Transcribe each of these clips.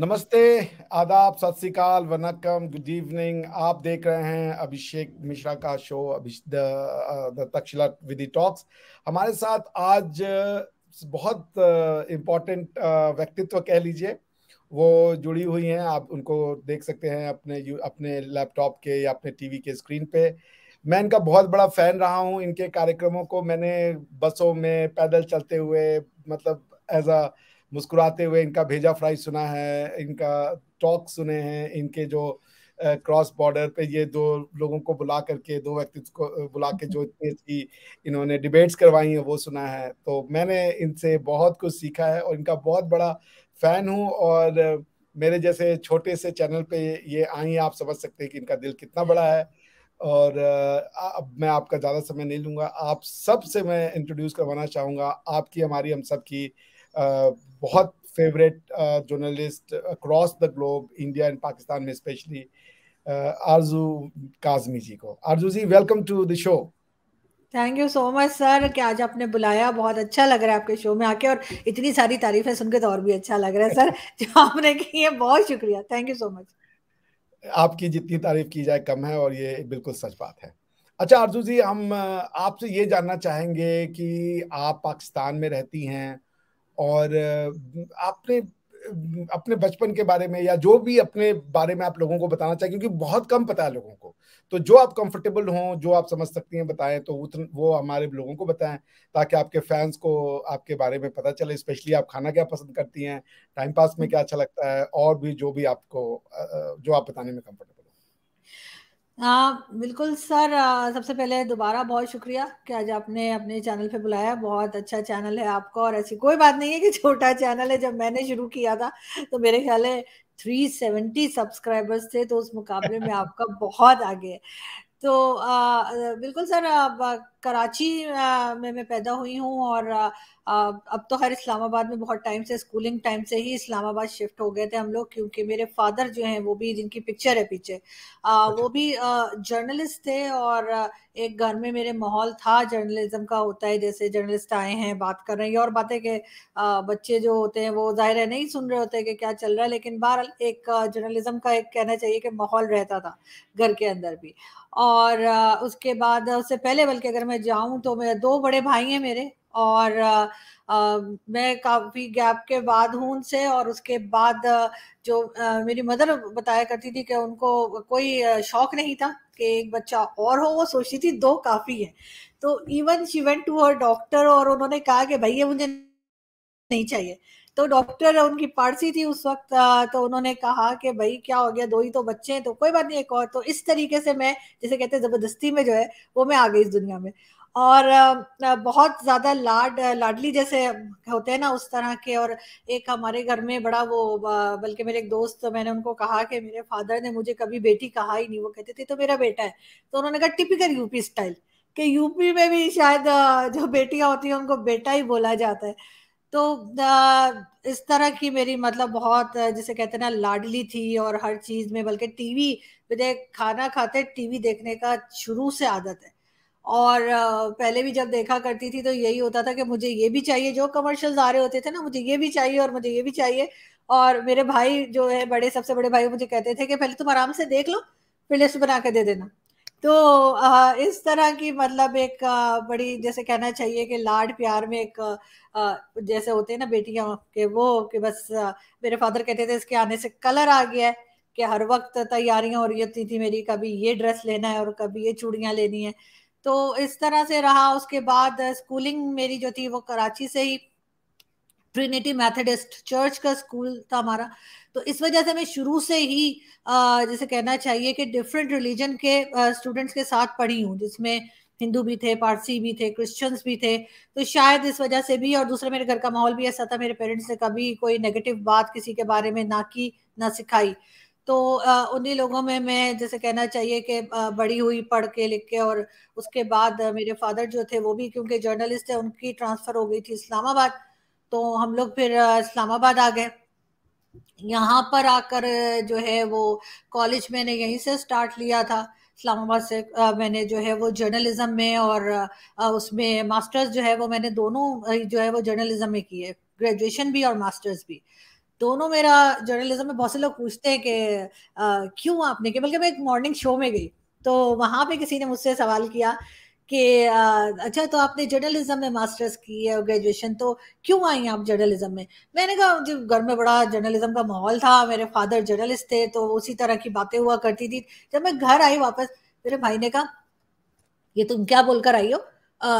नमस्ते आदाब सत श्रीकाल वनकम गुड इवनिंग आप देख रहे हैं अभिषेक मिश्रा का show the Takshala Vidhi talks हमारे साथ आज बहुत इम्पोर्टेंट व्यक्तित्व कह लीजिए वो जुड़ी हुई हैं आप उनको देख सकते हैं अपने अपने लैपटॉप के या अपने टीवी के स्क्रीन पे मैं इनका बहुत बड़ा फैन रहा हूँ इनके कार्यक्रमों को मैंने बसों में पैदल चलते हुए मतलब एज अ मुस्कुराते हुए इनका भेजा फ्राई सुना है इनका टॉक सुने हैं इनके जो क्रॉस बॉर्डर पे ये दो लोगों को बुला करके दो व्यक्ति को बुला के जो इतनी अच्छी इन्होंने डिबेट्स करवाई हैं वो सुना है तो मैंने इनसे बहुत कुछ सीखा है और इनका बहुत बड़ा फ़ैन हूँ और मेरे जैसे छोटे से चैनल पे ये आई आप समझ सकते हैं कि इनका दिल कितना बड़ा है और अब मैं आपका ज़्यादा समय नहीं लूँगा आप सबसे मैं इंट्रोड्यूस करवाना चाहूँगा आपकी हमारी हम सब की बहुत favourite journalist across the globe India and Pakistan में स्पेशली आरजू काजमी जी को Aarzoo ji welcome to the show thank you so much sir कि आज आपने बुलाया बहुत अच्छा लग रहा है आपके शो में आके और इतनी सारी तारीफें सुन के तो और भी अच्छा लग रहा है सर जो आपने की है बहुत शुक्रिया थैंक यू सो मच आपकी जितनी तारीफ की जाए कम है और ये बिल्कुल सच बात है अच्छा आरजू जी हम आपसे ये जानना चाहेंगे कि आप पाकिस्तान में रहती हैं और आपने अपने बचपन के बारे में या जो भी अपने बारे में आप लोगों को बताना चाहिए क्योंकि बहुत कम पता है लोगों को तो जो आप कंफर्टेबल हों जो आप समझ सकती हैं बताएं तो उतन, वो हमारे लोगों को बताएं ताकि आपके फैंस को आपके बारे में पता चले स्पेशली आप खाना क्या पसंद करती हैं टाइम पास में हम्म। क्या अच्छा लगता है और भी जो भी आपको जो आप बताने में कंफर्टेबल हाँ बिल्कुल सर सबसे पहले दोबारा बहुत शुक्रिया कि आज आपने अपने चैनल पे बुलाया बहुत अच्छा चैनल है आपका और ऐसी कोई बात नहीं है कि छोटा चैनल है जब मैंने शुरू किया था तो मेरे ख्याल है थ्री सेवेंटी सब्सक्राइबर्स थे तो उस मुकाबले में आपका बहुत आगे है तो आ, बिल्कुल सर आप कराची में मैं पैदा हुई हूँ और अब तो हर इस्लामाबाद में बहुत टाइम से स्कूलिंग टाइम से ही इस्लामाबाद शिफ्ट हो गए थे हम लोग क्योंकि मेरे फादर जो हैं वो भी जिनकी पिक्चर है पीछे वो अच्छा। भी जर्नलिस्ट थे और एक घर में मेरे माहौल था जर्नलिज्म का होता है जैसे जर्नलिस्ट आए हैं बात कर रहे हैं और बातें के बच्चे जो होते हैं वो जाहिर है नहीं सुन रहे होते कि क्या चल रहा है लेकिन बहर एक जर्नलिज्म का एक कहना चाहिए कि माहौल रहता था घर के अंदर भी और उसके बाद उससे पहले बल्कि अगर मैं जाऊं तो मेरे दो बड़े भाई हैं मेरे और आ, आ, मैं काफ़ी गैप के बाद हूं उनसे और उसके बाद जो आ, मेरी मदर बताया करती थी कि उनको कोई शौक नहीं था कि एक बच्चा और हो वो सोचती थी दो काफ़ी है तो even she went to her doctor और उन्होंने कहा कि भैया मुझे नहीं चाहिए तो डॉक्टर उनकी पारसी थी उस वक्त तो उन्होंने कहा कि भाई क्या हो गया दो ही तो बच्चे हैं तो कोई बात नहीं एक और तो इस तरीके से मैं जैसे कहते हैं ज़बरदस्ती में जो है वो मैं आ गई इस दुनिया में और बहुत ज़्यादा लाड लाडली जैसे होते हैं ना उस तरह के और एक हमारे घर में बड़ा वो बल्कि मेरे एक दोस्त तो मैंने उनको कहा कि मेरे फादर ने मुझे कभी बेटी कहा ही नहीं वो कहते थे तो मेरा बेटा है तो उन्होंने कहा टिपिकल यूपी स्टाइल कि यूपी में भी शायद जो बेटियां होती हैं उनको बेटा ही बोला जाता है तो इस तरह की मेरी मतलब बहुत जिसे कहते हैं ना लाडली थी और हर चीज में बल्कि टीवी मुझे खाना खाते टीवी देखने का शुरू से आदत है और पहले भी जब देखा करती थी तो यही होता था कि मुझे ये भी चाहिए जो कमर्शियल आ रहे होते थे ना मुझे ये भी चाहिए और मुझे ये भी चाहिए और मेरे भाई जो है बड़े सबसे बड़े भाई मुझे कहते थे कि पहले तुम आराम से देख लो फिर लिस्ट बना के दे देना तो इस तरह की मतलब एक बड़ी जैसे कहना चाहिए कि लाड प्यार में एक जैसे होते हैं ना बेटियां के वो कि बस मेरे फादर कहते थे इसके आने से कलर आ गया है कि हर वक्त तैयारियां हो रही होती थी मेरी कभी ये ड्रेस लेना है और कभी ये चूड़ियां लेनी है तो इस तरह से रहा उसके बाद स्कूलिंग मेरी जो थी वो कराची से ही ट्रिनिटी मैथडिस्ट चर्च का स्कूल था हमारा तो इस वजह से हमें शुरू से ही जैसे कहना चाहिए कि डिफरेंट रिलीजन के स्टूडेंट्स के साथ पढ़ी हूँ जिसमें हिंदू भी थे पारसी भी थे क्रिश्चियंस भी थे तो शायद इस वजह से भी और दूसरा मेरे घर का माहौल भी ऐसा था मेरे पेरेंट्स ने कभी कोई नेगेटिव बात किसी के बारे में ना की ना सिखाई तो उन्हीं लोगों में मैं जैसे कहना चाहिए कि बड़ी हुई पढ़ के लिख के और उसके बाद मेरे फादर जो थे वो भी क्योंकि जर्नलिस्ट है उनकी ट्रांसफ़र हो गई थी इस्लामाबाद तो हम लोग फिर इस्लामाबाद आ गए यहाँ पर आकर जो है वो कॉलेज मैंने यहीं से स्टार्ट लिया था इस्लामाबाद से मैंने जो है वो जर्नलिज्म में और उसमें मास्टर्स जो है वो मैंने दोनों जो है वो जर्नलिज्म में किए ग्रेजुएशन भी और मास्टर्स भी दोनों मेरा जर्नलिज्म में बहुत से लोग पूछते हैं कि क्यों आपने के बल्कि मैं एक मॉर्निंग शो में गई तो वहाँ पे किसी ने मुझसे सवाल किया कि अच्छा तो आपने जर्नलिज्म में मास्टर्स की है ग्रेजुएशन तो क्यों आई आप जर्नलिज्म में मैंने कहा जब घर में बड़ा जर्नलिज्म का माहौल था मेरे फादर जर्नलिस्ट थे तो उसी तरह की बातें हुआ करती थी जब मैं घर आई वापस मेरे भाई ने कहा ये तुम क्या बोलकर आई हो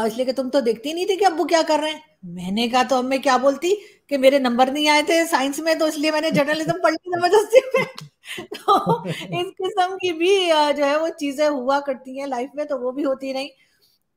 इसलिए कि तुम तो देखती नहीं थी कि अबू क्या कर रहे हैं मैंने कहा तो अब मैं क्या बोलती कि मेरे नंबर नहीं आए थे साइंस में तो इसलिए मैंने जर्नलिज्म पढ़ ली जबरदस्ती में तो इस किस्म की भी जो है वो चीजें हुआ करती हैं लाइफ में तो वो भी होती रही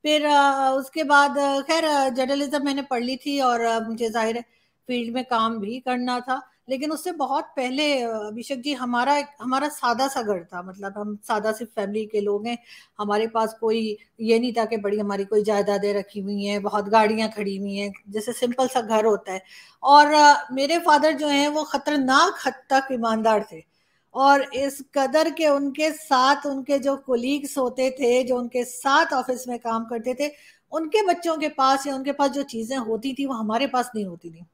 फिर उसके बाद खैर जर्नलिज्म मैंने पढ़ ली थी और मुझे जाहिर है फील्ड में काम भी करना था लेकिन उससे बहुत पहले अभिषेक जी हमारा हमारा सादा सा घर था मतलब हम सादा सिर्फ फैमिली के लोग हैं हमारे पास कोई ये नहीं था कि बड़ी हमारी कोई जायदादें रखी हुई हैं बहुत गाड़ियां खड़ी हुई हैं जैसे सिंपल सा घर होता है और मेरे फादर जो हैं वो खतरनाक हद तक ईमानदार थे और इस कदर के उनके साथ उनके जो कोलीग्स होते थे जो उनके साथ ऑफिस में काम करते थे उनके बच्चों के पास या उनके पास जो चीज़ें होती थी वो हमारे पास नहीं होती थी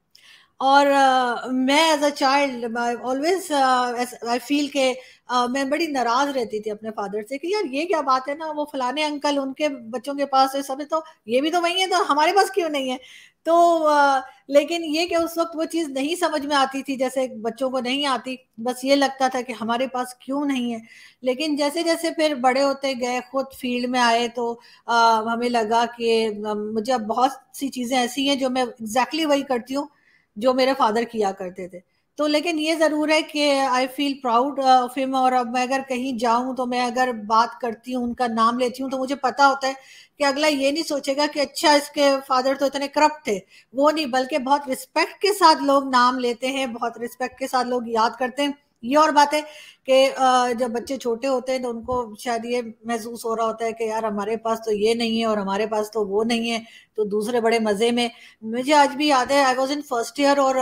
और uh, मैं as a child always I feel के uh, मैं बड़ी नाराज रहती थी अपने फादर से कि यार ये क्या बात है ना वो फलाने अंकल उनके बच्चों के पास है सब तो ये भी तो वही है तो हमारे पास क्यों नहीं है तो uh, लेकिन ये कि उस वक्त वो चीज़ नहीं समझ में आती थी जैसे बच्चों को नहीं आती बस ये लगता था कि हमारे पास क्यों नहीं है लेकिन जैसे जैसे फिर बड़े होते गए खुद फील्ड में आए तो uh, हमें लगा कि मुझे अब बहुत सी चीज़ें ऐसी हैं जो मैं एग्जैक्टली exactly वही करती हूँ जो मेरे फादर किया करते थे तो लेकिन ये ज़रूर है कि I feel proud of him और अब मैं अगर कहीं जाऊं तो मैं अगर बात करती हूँ उनका नाम लेती हूँ तो मुझे पता होता है कि अगला ये नहीं सोचेगा कि अच्छा इसके फादर तो इतने करप्ट थे वो नहीं बल्कि बहुत रिस्पेक्ट के साथ लोग नाम लेते हैं बहुत रिस्पेक्ट के साथ लोग याद करते हैं ये और बात है कि जब बच्चे छोटे होते हैं तो उनको शायद ये महसूस हो रहा होता है कि यार हमारे पास तो ये नहीं है और हमारे पास तो वो नहीं है तो दूसरे बड़े मज़े में मुझे आज भी याद है I was in first year और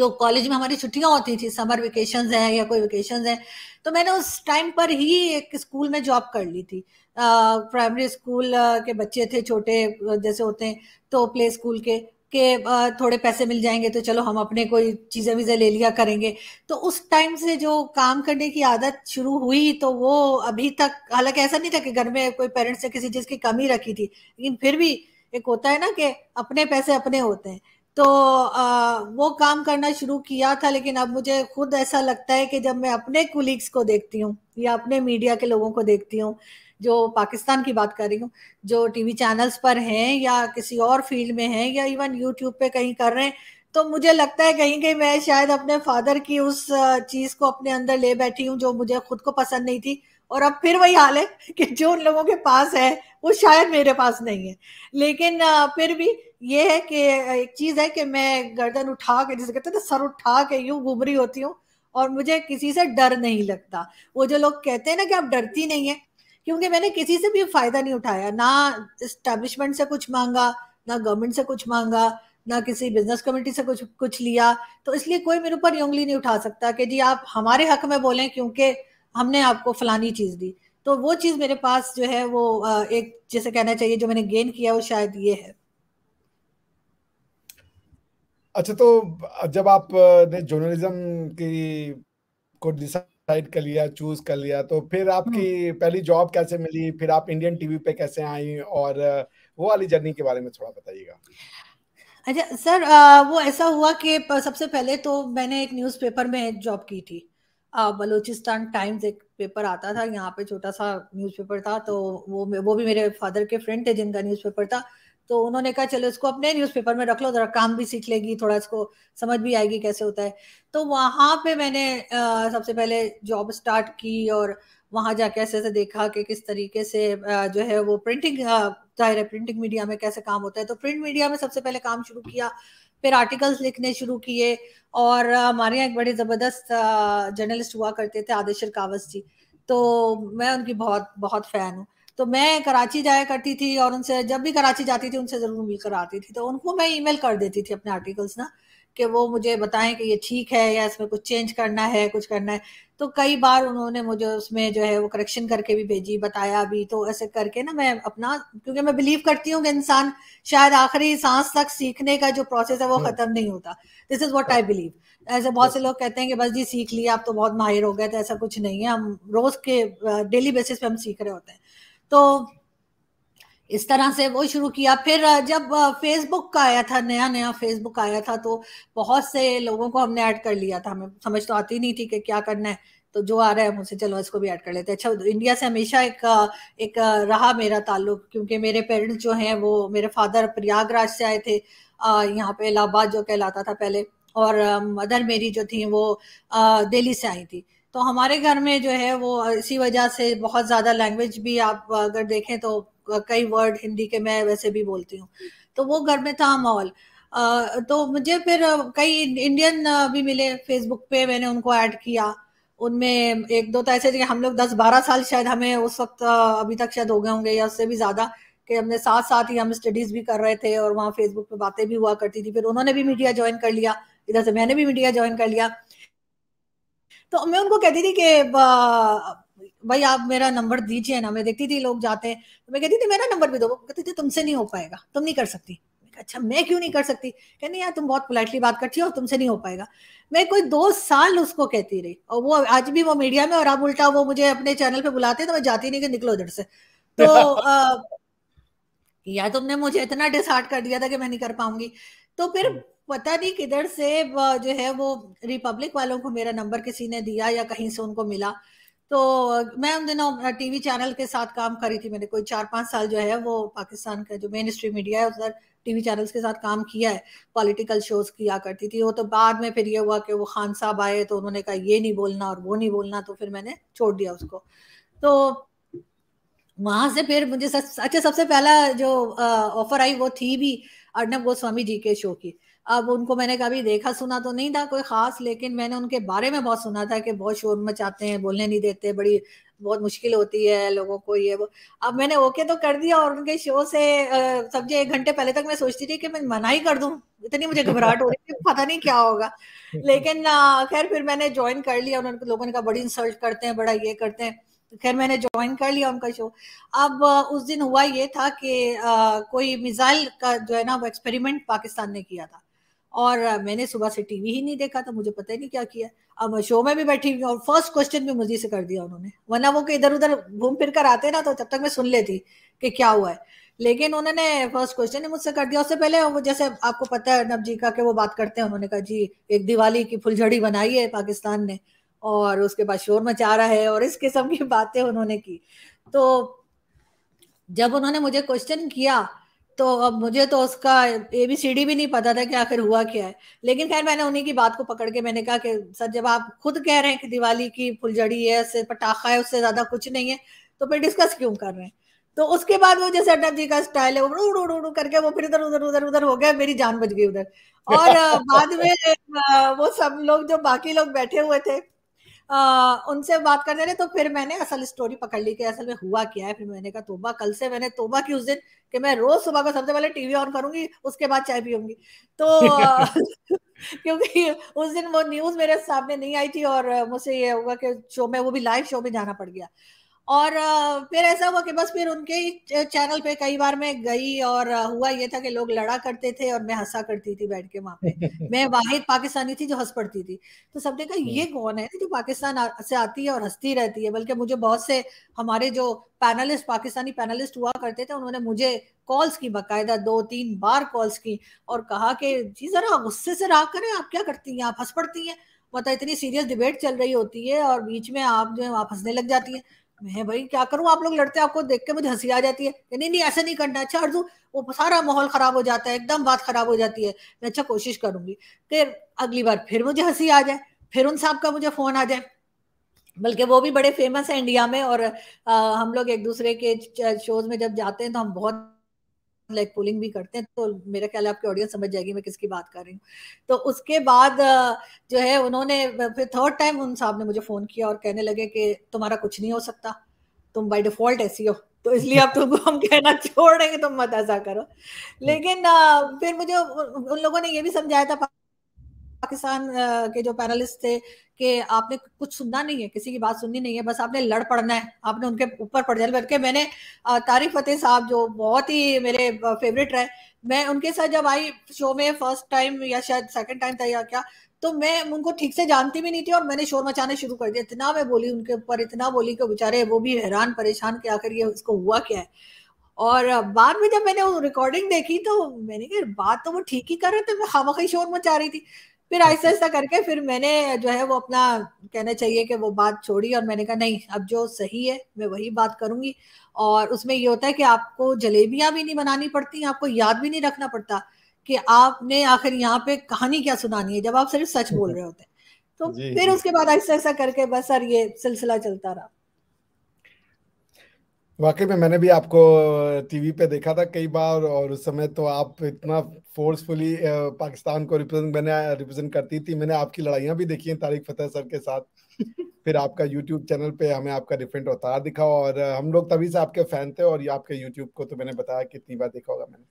जो कॉलेज में हमारी छुट्टियां होती थी समर वेकेशन हैं या कोई वेकेशन हैं तो मैंने उस टाइम पर ही एक स्कूल में जॉब कर ली थी प्राइमरी स्कूल के बच्चे थे छोटे जैसे होते हैं तो प्ले स्कूल के कि थोड़े पैसे मिल जाएंगे तो चलो हम अपने कोई चीजें वीजें ले लिया करेंगे तो उस टाइम से जो काम करने की आदत शुरू हुई तो वो अभी तक हालांकि ऐसा नहीं था कि घर में कोई पेरेंट्स ने किसी चीज की कमी रखी थी लेकिन फिर भी एक होता है ना कि अपने पैसे अपने होते हैं तो आ, वो काम करना शुरू किया था लेकिन अब मुझे खुद ऐसा लगता है कि जब मैं अपने कुलीग्स को देखती हूँ या अपने मीडिया के लोगों को देखती हूँ जो पाकिस्तान की बात कर रही हूँ जो टीवी चैनल्स पर हैं या किसी और फील्ड में हैं या इवन यूट्यूब पे कहीं कर रहे हैं तो मुझे लगता है कहीं कहीं मैं शायद अपने फादर की उस चीज़ को अपने अंदर ले बैठी हूँ जो मुझे खुद को पसंद नहीं थी और अब फिर वही हाल है कि जो उन लोगों के पास है वो शायद मेरे पास नहीं है लेकिन फिर भी ये है कि एक चीज़ है कि मैं गर्दन उठा के जैसे कहते हैं सर उठा के यूं घुबरी होती हूँ और मुझे किसी से डर नहीं लगता वो जो लोग कहते हैं ना कि आप डरती नहीं है क्योंकि मैंने किसी से भी फायदा नहीं उठाया ना इस्टेब्लिशमेंट से कुछ मांगा ना गवर्नमेंट से कुछ मांगा ना किसी बिजनेस कम्युनिटी से कुछ कुछ लिया तो इसलिए कोई मेरे ऊपर उंगली नहीं उठा सकता कि जी आप हमारे हक में बोलें क्योंकि हमने आपको फलानी चीज़ दी तो वो चीज़ मेरे पास जो है वो एक जैसे कहना चाहिए जो मैंने गेन किया वो शायद ये है अच्छा तो जब आप जर्नलिज्म की को डिसाइड डिसाइड कर लिया चूज कर लिया तो फिर आपकी पहली जॉब कैसे मिली फिर आप इंडियन टीवी पे कैसे आई और वो वाली जर्नी के बारे में थोड़ा बताइएगा अच्छा सर वो ऐसा हुआ कि सबसे पहले तो मैंने एक न्यूज़पेपर में जॉब की थी बलूचिस्तान टाइम्स एक पेपर आता था यहाँ पे छोटा सा न्यूज़पेपर था तो वो वो भी मेरे फादर के फ्रेंड थे जिनका न्यूज़पेपर था तो उन्होंने कहा चलो इसको अपने न्यूज़पेपर में रख लो जरा काम भी सीख लेगी थोड़ा इसको समझ भी आएगी कैसे होता है तो वहाँ पे मैंने आ, सबसे पहले जॉब स्टार्ट की और वहाँ जाके ऐसे ऐसे देखा कि किस तरीके से आ, जो है वो प्रिंटिंग जाहिर है प्रिंटिंग मीडिया में कैसे काम होता है तो प्रिंट मीडिया में सबसे पहले काम शुरू किया फिर आर्टिकल्स लिखने शुरू किए और हमारे यहाँ एक बड़े ज़बरदस्त जर्नलिस्ट हुआ करते थे आदेशर कावस जी तो मैं उनकी बहुत बहुत फ़ैन हूँ तो मैं कराची जाया करती थी और उनसे जब भी कराची जाती थी उनसे ज़रूर मिलकर आती थी तो उनको मैं ईमेल कर देती थी अपने आर्टिकल्स ना कि वो मुझे बताएं कि ये ठीक है या इसमें कुछ चेंज करना है कुछ करना है तो कई बार उन्होंने मुझे उसमें जो है वो करेक्शन करके भी भेजी बताया भी तो ऐसे करके ना मैं अपना क्योंकि मैं बिलीव करती हूँ कि इंसान शायद आखिरी सांस तक सीखने का जो प्रोसेस है वो हम्म। खत्म नहीं होता this is what I believe ऐसे बहुत से हाँ। लोग कहते हैं कि बस जी सीख लिया आप तो बहुत माहिर हो गए तो ऐसा कुछ नहीं है हम रोज के डेली बेसिस पे हम सीख रहे होते हैं तो इस तरह से वो शुरू किया फिर जब फेसबुक का आया था नया नया फेसबुक आया था तो बहुत से लोगों को हमने ऐड कर लिया था हमें समझ तो आती नहीं थी कि क्या करना है तो जो आ रहा है मुझसे चलो इसको भी ऐड कर लेते हैं अच्छा इंडिया से हमेशा एक एक रहा मेरा ताल्लुक क्योंकि मेरे पेरेंट्स जो हैं वो मेरे फादर प्रयागराज से आए थे यहाँ पे इलाहाबाद जो कहलाता था पहले और मदर मेरी जो थी वो दिल्ली से आई थी तो हमारे घर में जो है वो इसी वजह से बहुत ज़्यादा लैंग्वेज भी आप अगर देखें तो कई वर्ड हिंदी के मैं वैसे भी बोलती हूँ तो वो घर में था माहौल तो मुझे फिर कई इंडियन भी मिले फेसबुक पे मैंने उनको ऐड किया उनमें एक दो तो ऐसे थे हम लोग दस बारह साल शायद हमें उस वक्त अभी तक शायद हो गए होंगे या उससे भी ज़्यादा कि हमने साथ साथ ही हम स्टडीज़ भी कर रहे थे और वहाँ फेसबुक पे बातें भी हुआ करती थी फिर उन्होंने भी मीडिया ज्वाइन कर लिया इधर से मैंने भी मीडिया ज्वाइन कर लिया तो मैं उनको कहती थी कि भाई आप मेरा नंबर दीजिए ना मैं देखती थी लोग जाते हैं तो मैं कहती थी मेरा नंबर भी दो कहती थी तुमसे नहीं हो पाएगा तुम नहीं कर सकती अच्छा मैं क्यों नहीं कर सकती कहने यार तुम बहुत पोलाइटली बात करती हो तुमसे नहीं हो पाएगा मैं कोई दो साल उसको कहती रही और वो आज भी वो मीडिया में और अब उल्टा वो मुझे अपने चैनल पे बुलाते तो मैं जाती नहीं कि निकलो इधर से तो आ, या तुमने मुझे इतना डिसार्ड कर दिया था कि मैं नहीं कर पाऊंगी तो फिर हम्म। पता नहीं किधर से जो है वो रिपब्लिक वालों को मेरा नंबर किसी ने दिया या कहीं से उनको मिला तो मैं उन दिनों टीवी चैनल के साथ काम कर रही थी मैंने कोई चार पांच साल जो है वो पाकिस्तान का जो मेन स्ट्रीम मीडिया है उधर टीवी चैनल्स के साथ काम किया है पॉलिटिकल शोज किया करती थी वो तो बाद में फिर ये हुआ कि वो खान साहब आए तो उन्होंने कहा ये नहीं बोलना और वो नहीं बोलना तो फिर मैंने छोड़ दिया उसको तो वहां से फिर मुझे अच्छा सबसे पहला जो ऑफर आई वो थी भी अर्नब गोस्वामी जी के शो की अब उनको मैंने कभी देखा सुना तो नहीं था कोई खास लेकिन मैंने उनके बारे में बहुत सुना था कि बहुत शोर मचाते हैं बोलने नहीं देते बड़ी बहुत मुश्किल होती है लोगों को ये वो अब मैंने ओके तो कर दिया और उनके शो से समझे एक घंटे पहले तक मैं सोचती थी कि मैं मना ही कर दूं इतनी मुझे घबराहट हो रही थी पता नहीं क्या होगा लेकिन खैर फिर मैंने ज्वाइन कर लिया उन्होंने लोगों ने कहा बड़ी इंसल्ट करते हैं बड़ा ये करते हैं तो खैर मैंने ज्वाइन कर लिया उनका शो अब उस दिन हुआ ये था कि कोई मिसाइल का जो है ना वो एक्सपेरिमेंट पाकिस्तान ने किया था और मैंने सुबह से टीवी ही नहीं देखा तो मुझे पता ही नहीं क्या किया अब शो में भी बैठी हुई और फर्स्ट क्वेश्चन भी मुझे से कर दिया उन्होंने वरना वो कि इधर उधर घूम फिर कर आते ना तो तब तक मैं सुन लेती कि क्या हुआ है लेकिन उन्होंने फर्स्ट क्वेश्चन ही मुझसे कर दिया उससे पहले वो जैसे आपको पता है अर्नब जी का कि वो बात करते हैं उन्होंने कहा जी एक दिवाली की फुलझड़ी बनाई है पाकिस्तान ने और उसके बाद शोर मचा रहा है और इस किस्म की बातें उन्होंने की तो जब उन्होंने मुझे क्वेश्चन किया तो अब मुझे तो उसका ए बी सी डी भी नहीं पता था कि आखिर हुआ क्या है लेकिन खैर मैंने उन्हीं की बात को पकड़ के मैंने कहा कि सर जब आप खुद कह रहे हैं कि दिवाली की फुलझड़ी है उससे पटाखा है उससे ज्यादा कुछ नहीं है तो फिर डिस्कस क्यों कर रहे हैं तो उसके बाद वो जैसे अटल जी का स्टाइल है वो उड़ उड़ उड़ करके वो फिर इधर उधर उधर उधर हो गया मेरी जान बच गई उधर और बाद में वो सब लोग जो बाकी लोग बैठे हुए थे आ, उनसे बात करने रहे तो फिर मैंने असल स्टोरी पकड़ ली कि असल में हुआ क्या है फिर मैंने कहा तोबा कल से मैंने तोबा की उस दिन कि मैं रोज सुबह को सबसे पहले टीवी ऑन करूंगी उसके बाद चाय पीऊंगी तो क्योंकि उस दिन वो न्यूज मेरे सामने नहीं आई थी और मुझसे ये होगा कि शो में वो भी लाइव शो में जाना पड़ गया और फिर ऐसा हुआ कि बस फिर उनके ही चैनल पे कई बार मैं गई और हुआ ये था कि लोग लड़ा करते थे और मैं हंसा करती थी बैठ के वहां पे मैं वाहिद पाकिस्तानी थी जो हंस पड़ती थी तो सबने कहा हम्म। ये कौन है जो तो पाकिस्तान से आती है और हंसती रहती है बल्कि मुझे बहुत से हमारे जो पैनलिस्ट पाकिस्तानी पैनलिस्ट हुआ करते थे उन्होंने मुझे कॉल्स की बकायदा दो तीन बार कॉल्स की और कहा कि जी जरा गुस्से से रहा करें आप क्या करती हैं आप हंस पड़ती हैं मतलब इतनी सीरियस डिबेट चल रही होती है और बीच में आप जो है आप हंसने लग जाती है मैं भाई क्या करूं आप लोग लड़ते आपको देख के मुझे हंसी आ जाती है नहीं नहीं ऐसा नहीं करना अच्छा अर्जुन वो सारा माहौल खराब हो जाता है एकदम बात खराब हो जाती है मैं अच्छा कोशिश करूंगी फिर अगली बार फिर मुझे हंसी आ जाए फिर उन साहब का मुझे फोन आ जाए बल्कि वो भी बड़े फेमस है इंडिया में और आ, हम लोग एक दूसरे के शोज में जब जाते हैं तो हम बहुत लाइक पोलिंग भी करते हैं तो मेरा ख्याल है आपकी ऑडियंस समझ जाएगी मैं किसकी बात कर रही हूँ तो उसके बाद जो है उन्होंने फिर थर्ड टाइम उन साहब ने मुझे फ़ोन किया और कहने लगे कि तुम्हारा कुछ नहीं हो सकता तुम बाई डिफ़ॉल्ट ऐसी हो तो इसलिए अब तुमको हम कहना छोड़ेंगे तुम मत ऐसा करो हम्म। लेकिन फिर मुझे उन लोगों ने ये भी समझाया था पाकिस्तान के जो पैनलिस्ट थे कि आपने कुछ सुनना नहीं है किसी की बात सुननी नहीं है बस आपने लड़ पड़ना है आपने उनके ऊपर पड़ जाना बल्कि मैंने तारिक फतेह साहब जो बहुत ही मेरे फेवरेट रहे मैं उनके साथ जब आई शो में फर्स्ट टाइम या शायद सेकंड टाइम था या क्या तो मैं उनको ठीक से जानती भी नहीं थी और मैंने शोर मचाना शुरू कर दिया इतना मैं बोली उनके ऊपर इतना बोली कि बेचारे वो भी हैरान परेशान के आखिर ये उसको हुआ क्या है और बाद में जब मैंने वो रिकॉर्डिंग देखी तो मैंने कहा बात तो वो ठीक ही कर रहे थे मैं खामखा शोर मचा रही थी फिर ऐसा अच्छा। ऐसा करके फिर मैंने जो है वो अपना कहना चाहिए कि वो बात छोड़ी और मैंने कहा नहीं अब जो सही है मैं वही बात करूंगी और उसमें ये होता है कि आपको जलेबियां भी नहीं बनानी पड़ती आपको याद भी नहीं रखना पड़ता कि आपने आखिर यहाँ पे कहानी क्या सुनानी है जब आप सिर्फ सच बोल रहे होते हैं तो फिर उसके बाद ऐसा ऐसा करके बस सर ये सिलसिला चलता रहा वाकई में मैंने भी आपको टीवी पे देखा था कई बार और उस समय तो आप इतना फोर्सफुली पाकिस्तान को रिप्रेजेंट मैंने रिप्रेजेंट करती थी मैंने आपकी लड़ाइयाँ भी देखी हैं तारिक फतेह सर के साथ फिर आपका यूट्यूब चैनल पे हमें आपका डिफरेंट अवतार दिखा और हम लोग तभी से आपके फ़ैन थे और ये आपके यूट्यूब को तो मैंने बताया कितनी बार देखा होगा मैंने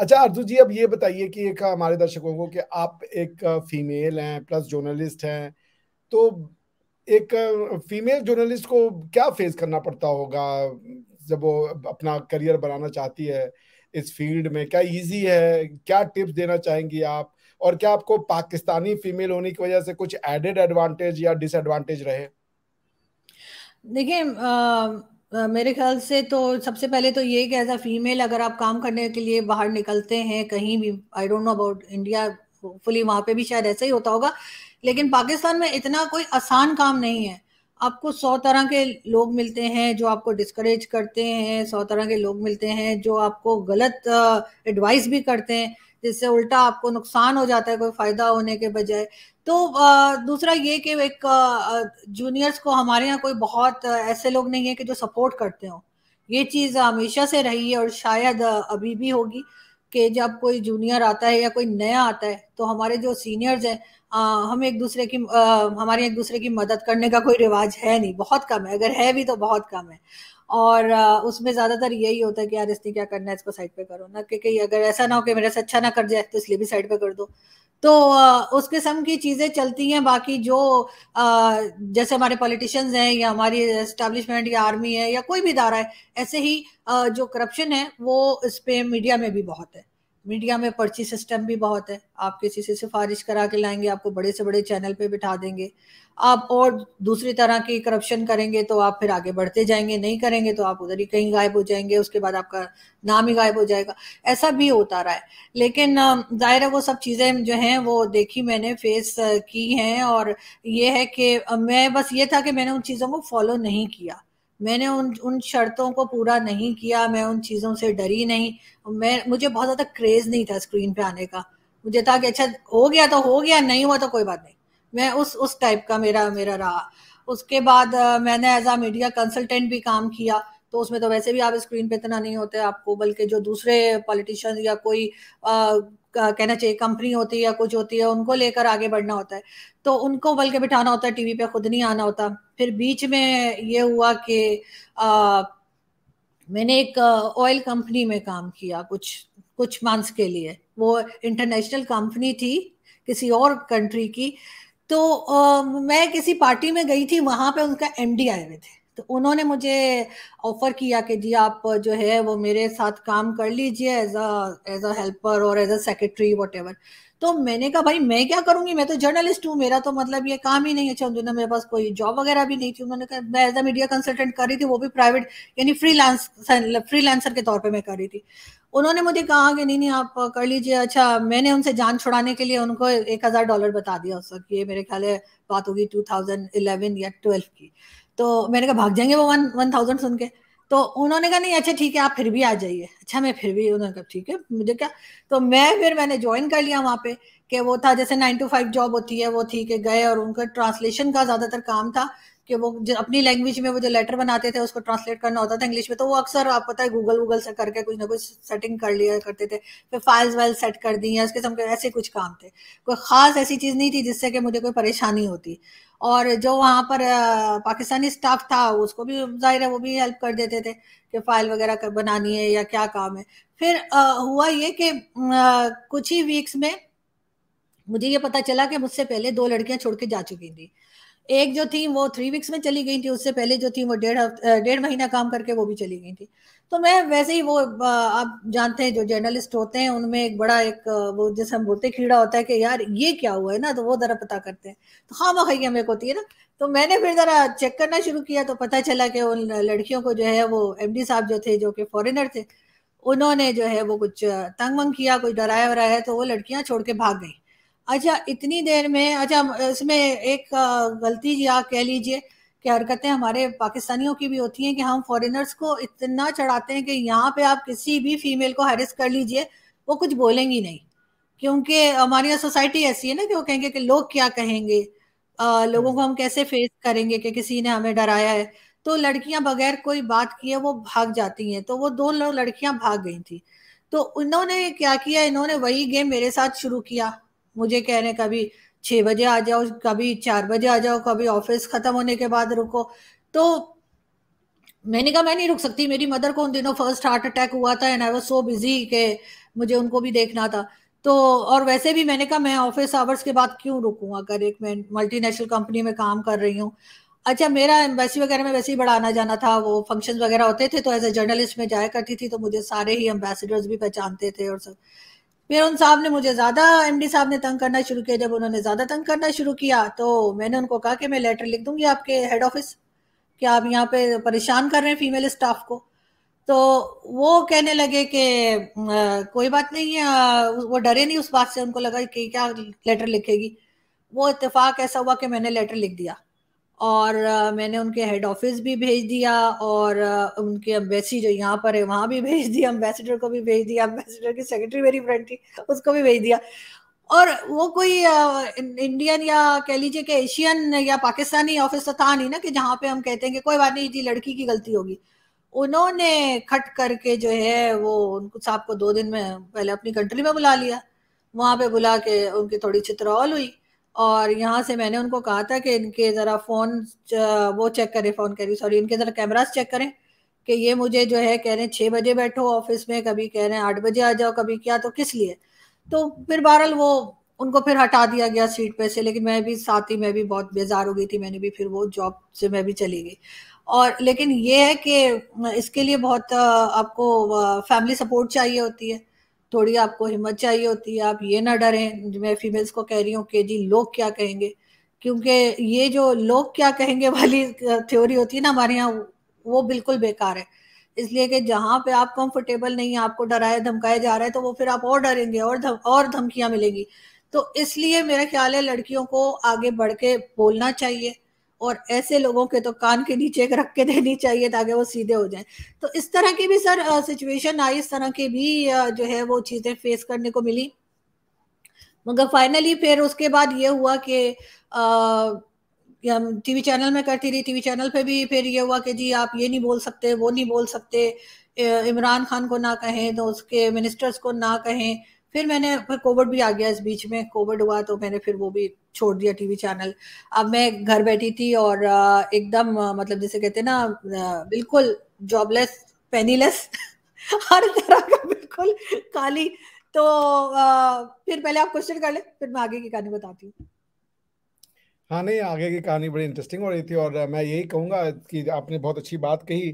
अच्छा अर्जू जी अब ये बताइए कि एक हमारे दर्शकों को कि आप एक फीमेल हैं प्लस जर्नलिस्ट हैं तो एक फीमेल जर्नलिस्ट को क्या फेस करना पड़ता होगा जब वो अपना करियर बनाना चाहती है इस फील्ड में क्या इजी है क्या टिप्स देना चाहेंगी आप और क्या आपको पाकिस्तानी फीमेल होने की वजह से कुछ एडेड एडवांटेज या डिसएडवांटेज रहे देखिए मेरे ख्याल से तो सबसे पहले तो ये कि एज अ फीमेल अगर आप काम करने के लिए बाहर निकलते हैं कहीं भी I don't know about India fully वहां पे भी शायद ऐसा ही होता होगा लेकिन पाकिस्तान में इतना कोई आसान काम नहीं है आपको सौ तरह के लोग मिलते हैं जो आपको डिस्करेज करते हैं सौ तरह के लोग मिलते हैं जो आपको गलत एडवाइस भी करते हैं जिससे उल्टा आपको नुकसान हो जाता है कोई फ़ायदा होने के बजाय तो दूसरा ये कि एक जूनियर्स को हमारे यहाँ कोई बहुत ऐसे लोग नहीं है कि जो सपोर्ट करते हो ये चीज़ हमेशा से रही है और शायद अभी भी होगी कि जब कोई जूनियर आता है या कोई नया आता है तो हमारे जो सीनियर्स हैं हम एक दूसरे की हमारी एक दूसरे की मदद करने का कोई रिवाज है नहीं बहुत कम है अगर है भी तो बहुत कम है और उसमें ज्यादातर यही होता है कि यार इसने क्या करना है इसको साइड पे करो ना कि कहीं अगर ऐसा ना हो कि मेरे से अच्छा ना कर जाए तो इसलिए भी साइड पे कर दो तो उस किस्म की चीजें चलती हैं बाकी जो जैसे हमारे पॉलिटिशियंस हैं या हमारी एस्टेब्लिशमेंट या आर्मी है या कोई भी इदारा है ऐसे ही जो करप्शन है वो इस पे मीडिया में भी बहुत है मीडिया में पर्ची सिस्टम भी बहुत है आप किसी से सिफारिश करा के लाएंगे आपको बड़े से बड़े चैनल पे बिठा देंगे आप और दूसरी तरह की करप्शन करेंगे तो आप फिर आगे बढ़ते जाएंगे नहीं करेंगे तो आप उधर ही कहीं गायब हो जाएंगे उसके बाद आपका नाम ही गायब हो जाएगा ऐसा भी होता रहा है लेकिन जाहिर है वो सब चीज़ें जो हैं वो देखी मैंने फेस की हैं और ये है कि मैं बस ये था कि मैंने उन चीज़ों को फॉलो नहीं किया मैंने उन उन शर्तों को पूरा नहीं किया मैं उन चीज़ों से डरी नहीं मैं मुझे बहुत ज़्यादा क्रेज़ नहीं था स्क्रीन पे आने का मुझे था कि अच्छा हो गया तो हो गया नहीं हुआ तो कोई बात नहीं मैं उस उस टाइप का मेरा मेरा रहा उसके बाद मैंने एज आ मीडिया कंसल्टेंट भी काम किया तो उसमें तो वैसे भी आप स्क्रीन पे इतना नहीं होते आपको बल्कि जो दूसरे पॉलिटिशियंस या कोई आ, कहना चाहिए कंपनी होती है या कुछ होती है उनको लेकर आगे बढ़ना होता है तो उनको बल्कि बिठाना होता है टीवी पे खुद नहीं आना होता फिर बीच में ये हुआ कि मैंने एक ऑयल कंपनी में काम किया कुछ कुछ मंथ्स के लिए वो इंटरनेशनल कंपनी थी किसी और कंट्री की तो आ, मैं किसी पार्टी में गई थी वहां पे उनका एमडी आए हुए थे तो उन्होंने मुझे ऑफर किया कि जी आप जो है वो मेरे साथ काम कर लीजिए as a as a helper और एज अ सेक्रेटरी वट तो मैंने कहा भाई मैं क्या करूंगी मैं तो जर्नलिस्ट हूँ मेरा तो मतलब ये काम ही नहीं है चंदू मेरे पास कोई जॉब वगैरह भी नहीं थी उन्होंने कहा मैं एज अ मीडिया कंसल्टेंट कर रही थी वो भी प्राइवेट यानी फ्रीलांस फ्रीलांसर के तौर पे मैं कर रही थी उन्होंने मुझे कहा कि नहीं नहीं आप कर लीजिए अच्छा मैंने उनसे जान छुड़ाने के लिए उनको एक हज़ार डॉलर बता दिया उस वक्त ये मेरे ख्याल है बात होगी टू थाउजेंड इलेवन या ट्वेल्व की तो मैंने कहा भाग जाएंगे वो वन वन थाउजेंड सुन के तो उन्होंने कहा नहीं अच्छा ठीक है आप फिर भी आ जाइए अच्छा मैं फिर भी उन्होंने कहा ठीक है मुझे क्या तो मैं फिर मैंने ज्वाइन कर लिया वहाँ पे कि वो था जैसे नाइन टू फाइव जॉब होती है वो थी कि गए और उनका ट्रांसलेशन का ज़्यादातर काम था कि वो जो अपनी लैंग्वेज में वो जो लेटर बनाते थे उसको ट्रांसलेट करना होता था इंग्लिश में तो वो अक्सर आप पता है गूगल वूगल से करके कुछ ना कुछ सेटिंग कर लिया करते थे फिर फाइल्स वाइल सेट कर दी उस उसके के ऐसे कुछ काम थे कोई खास ऐसी चीज़ नहीं थी जिससे कि मुझे कोई परेशानी होती और जो वहाँ पर पाकिस्तानी स्टाफ था उसको भी जाहिर है वो भी हेल्प कर देते थे कि फाइल वगैरह बनानी है या क्या काम है फिर हुआ ये कि कुछ ही वीक्स में मुझे ये पता चला कि मुझसे पहले दो लड़कियां छोड़ के जा चुकी थी एक जो थी वो थ्री वीक्स में चली गई थी उससे पहले जो थी वो डेढ़ डेढ़ महीना काम करके वो भी चली गई थी तो मैं वैसे ही वो आप जानते हैं जो जर्नलिस्ट होते हैं उनमें एक बड़ा एक वो जैसे हम बोलते कीड़ा होता है कि यार ये क्या हुआ है ना तो वो ज़रा पता करते हैं तो हाँ मखाई हमें होती है ना तो मैंने फिर ज़रा चेक करना शुरू किया तो पता चला कि उन लड़कियों को जो है वो एम साहब जो थे जो कि फॉरिनर थे उन्होंने जो है वो कुछ तंग वंग किया कुछ डराया वराया तो वो लड़कियां छोड़ के भाग गई अच्छा इतनी देर में अच्छा इसमें एक गलती या कह लीजिए क्या हरकतें हमारे पाकिस्तानियों की भी होती हैं कि हम फॉरेनर्स को इतना चढ़ाते हैं कि यहाँ पे आप किसी भी फीमेल को हैरेस कर लीजिए वो कुछ बोलेंगी नहीं क्योंकि हमारी यहाँ सोसाइटी ऐसी है ना कि वो कहेंगे कि लोग क्या कहेंगे आ, लोगों को हम कैसे फेस करेंगे कि किसी ने हमें डराया है तो लड़कियां बगैर कोई बात किए वो भाग जाती हैं तो वो दो लड़कियां भाग गई थी तो उन्होंने क्या किया इन्होंने वही गेम मेरे साथ शुरू किया मुझे कहने का भी छः बजे आ जाओ कभी चार बजे आ जाओ कभी ऑफिस ख़त्म होने के बाद रुको तो मैंने कहा मैं नहीं रुक सकती मेरी मदर को उन दिनों फर्स्ट हार्ट अटैक हुआ था and I was so busy के मुझे उनको भी देखना था तो और वैसे भी मैंने कहा मैं ऑफिस आवर्स के बाद क्यों रुकूँ अगर एक मैं मल्टीनेशनल कंपनी में काम कर रही हूँ अच्छा मेरा एम्बेसी वगैरह में वैसे ही बड़ा आना जाना था वो फंक्शंस वगैरह होते थे तो एज ए जर्नलिस्ट में जाया करती थी तो मुझे सारे ही एम्बेसडर्स भी पहचानते थे और सब फिर उन साहब ने मुझे ज़्यादा एमडी साहब ने तंग करना शुरू किया जब उन्होंने ज़्यादा तंग करना शुरू किया तो मैंने उनको कहा कि मैं लेटर लिख दूंगी आपके हेड ऑफिस कि आप यहाँ पे परेशान कर रहे हैं फीमेल स्टाफ को तो वो कहने लगे कि कोई बात नहीं है वो डरे नहीं उस बात से उनको लगा कि क्या लेटर लिखेगी वो इतफाक ऐसा हुआ कि मैंने लेटर लिख दिया और मैंने उनके हेड ऑफिस भी भेज दिया और उनके अम्बेसी जो यहाँ पर है वहाँ भी भेज दिया अम्बेसिडर को भी भेज दिया अम्बेसिडर की सेक्रेटरी मेरी फ्रेंड थी उसको भी भेज दिया और वो कोई इंडियन या कह लीजिए कि एशियन या पाकिस्तानी ऑफिस तो था नहीं ना कि जहाँ पे हम कहते हैं कि कोई बात नहीं जी लड़की की गलती होगी उन्होंने खट करके जो है वो उनको साहब को दो दिन में पहले अपनी कंट्री में बुला लिया वहाँ पे बुला के उनकी थोड़ी चित्रौल हुई और यहाँ से मैंने उनको कहा था कि इनके ज़रा फ़ोन वो चेक करें फ़ोन कर सॉरी इनके ज़रा कैमराज चेक करें कि ये मुझे जो है कह रहे हैं छः बजे बैठो ऑफिस में कभी कह रहे हैं आठ बजे आ जाओ कभी क्या तो किस लिए तो फिर बहरहाल वो उनको फिर हटा दिया गया सीट पे से लेकिन मैं भी साथ ही मैं भी बहुत बेजार हो गई थी मैंने भी फिर वो जॉब से मैं भी चली गई और लेकिन ये है कि इसके लिए बहुत आपको फैमिली सपोर्ट चाहिए होती है थोड़ी आपको हिम्मत चाहिए होती है आप ये ना डरें मैं फीमेल्स को कह रही हूँ कि जी लोग क्या कहेंगे क्योंकि ये जो लोग क्या कहेंगे वाली थ्योरी होती है ना हमारे यहाँ वो बिल्कुल बेकार है इसलिए कि जहाँ पे आप कंफर्टेबल नहीं है आपको डराया धमकाया जा रहा है तो वो फिर आप और डरेंगे और धम, और धमकियां मिलेंगी तो इसलिए मेरा ख्याल है लड़कियों को आगे बढ़ के बोलना चाहिए और ऐसे लोगों के तो कान के नीचे एक रख के देनी चाहिए ताकि वो सीधे हो जाए तो इस तरह की भी सर सिचुएशन आई इस तरह की भी जो है वो चीज़ें फेस करने को मिली मगर फाइनली फिर उसके बाद ये हुआ कि टीवी चैनल में करती रही टीवी चैनल पे भी फिर ये हुआ कि जी आप ये नहीं बोल सकते वो नहीं बोल सकते इमरान खान को ना कहें तो उसके मिनिस्टर्स को ना कहें फिर मैंने फिर कोविड भी आ गया इस बीच में कोविड हुआ तो मैंने फिर वो भी छोड़ दिया टीवी चैनल अब मैं घर बैठी थी और एकदम मतलब जैसे कहते हैं ना बिल्कुल जॉबलेस पेनीलेस हर तरह का बिल्कुल काली तो फिर पहले आप क्वेश्चन कर ले फिर मैं आगे की कहानी बताती हूँ हाँ नहीं आगे की कहानी बड़ी इंटरेस्टिंग हो रही थी और मैं यही कहूँगा कि आपने बहुत अच्छी बात कही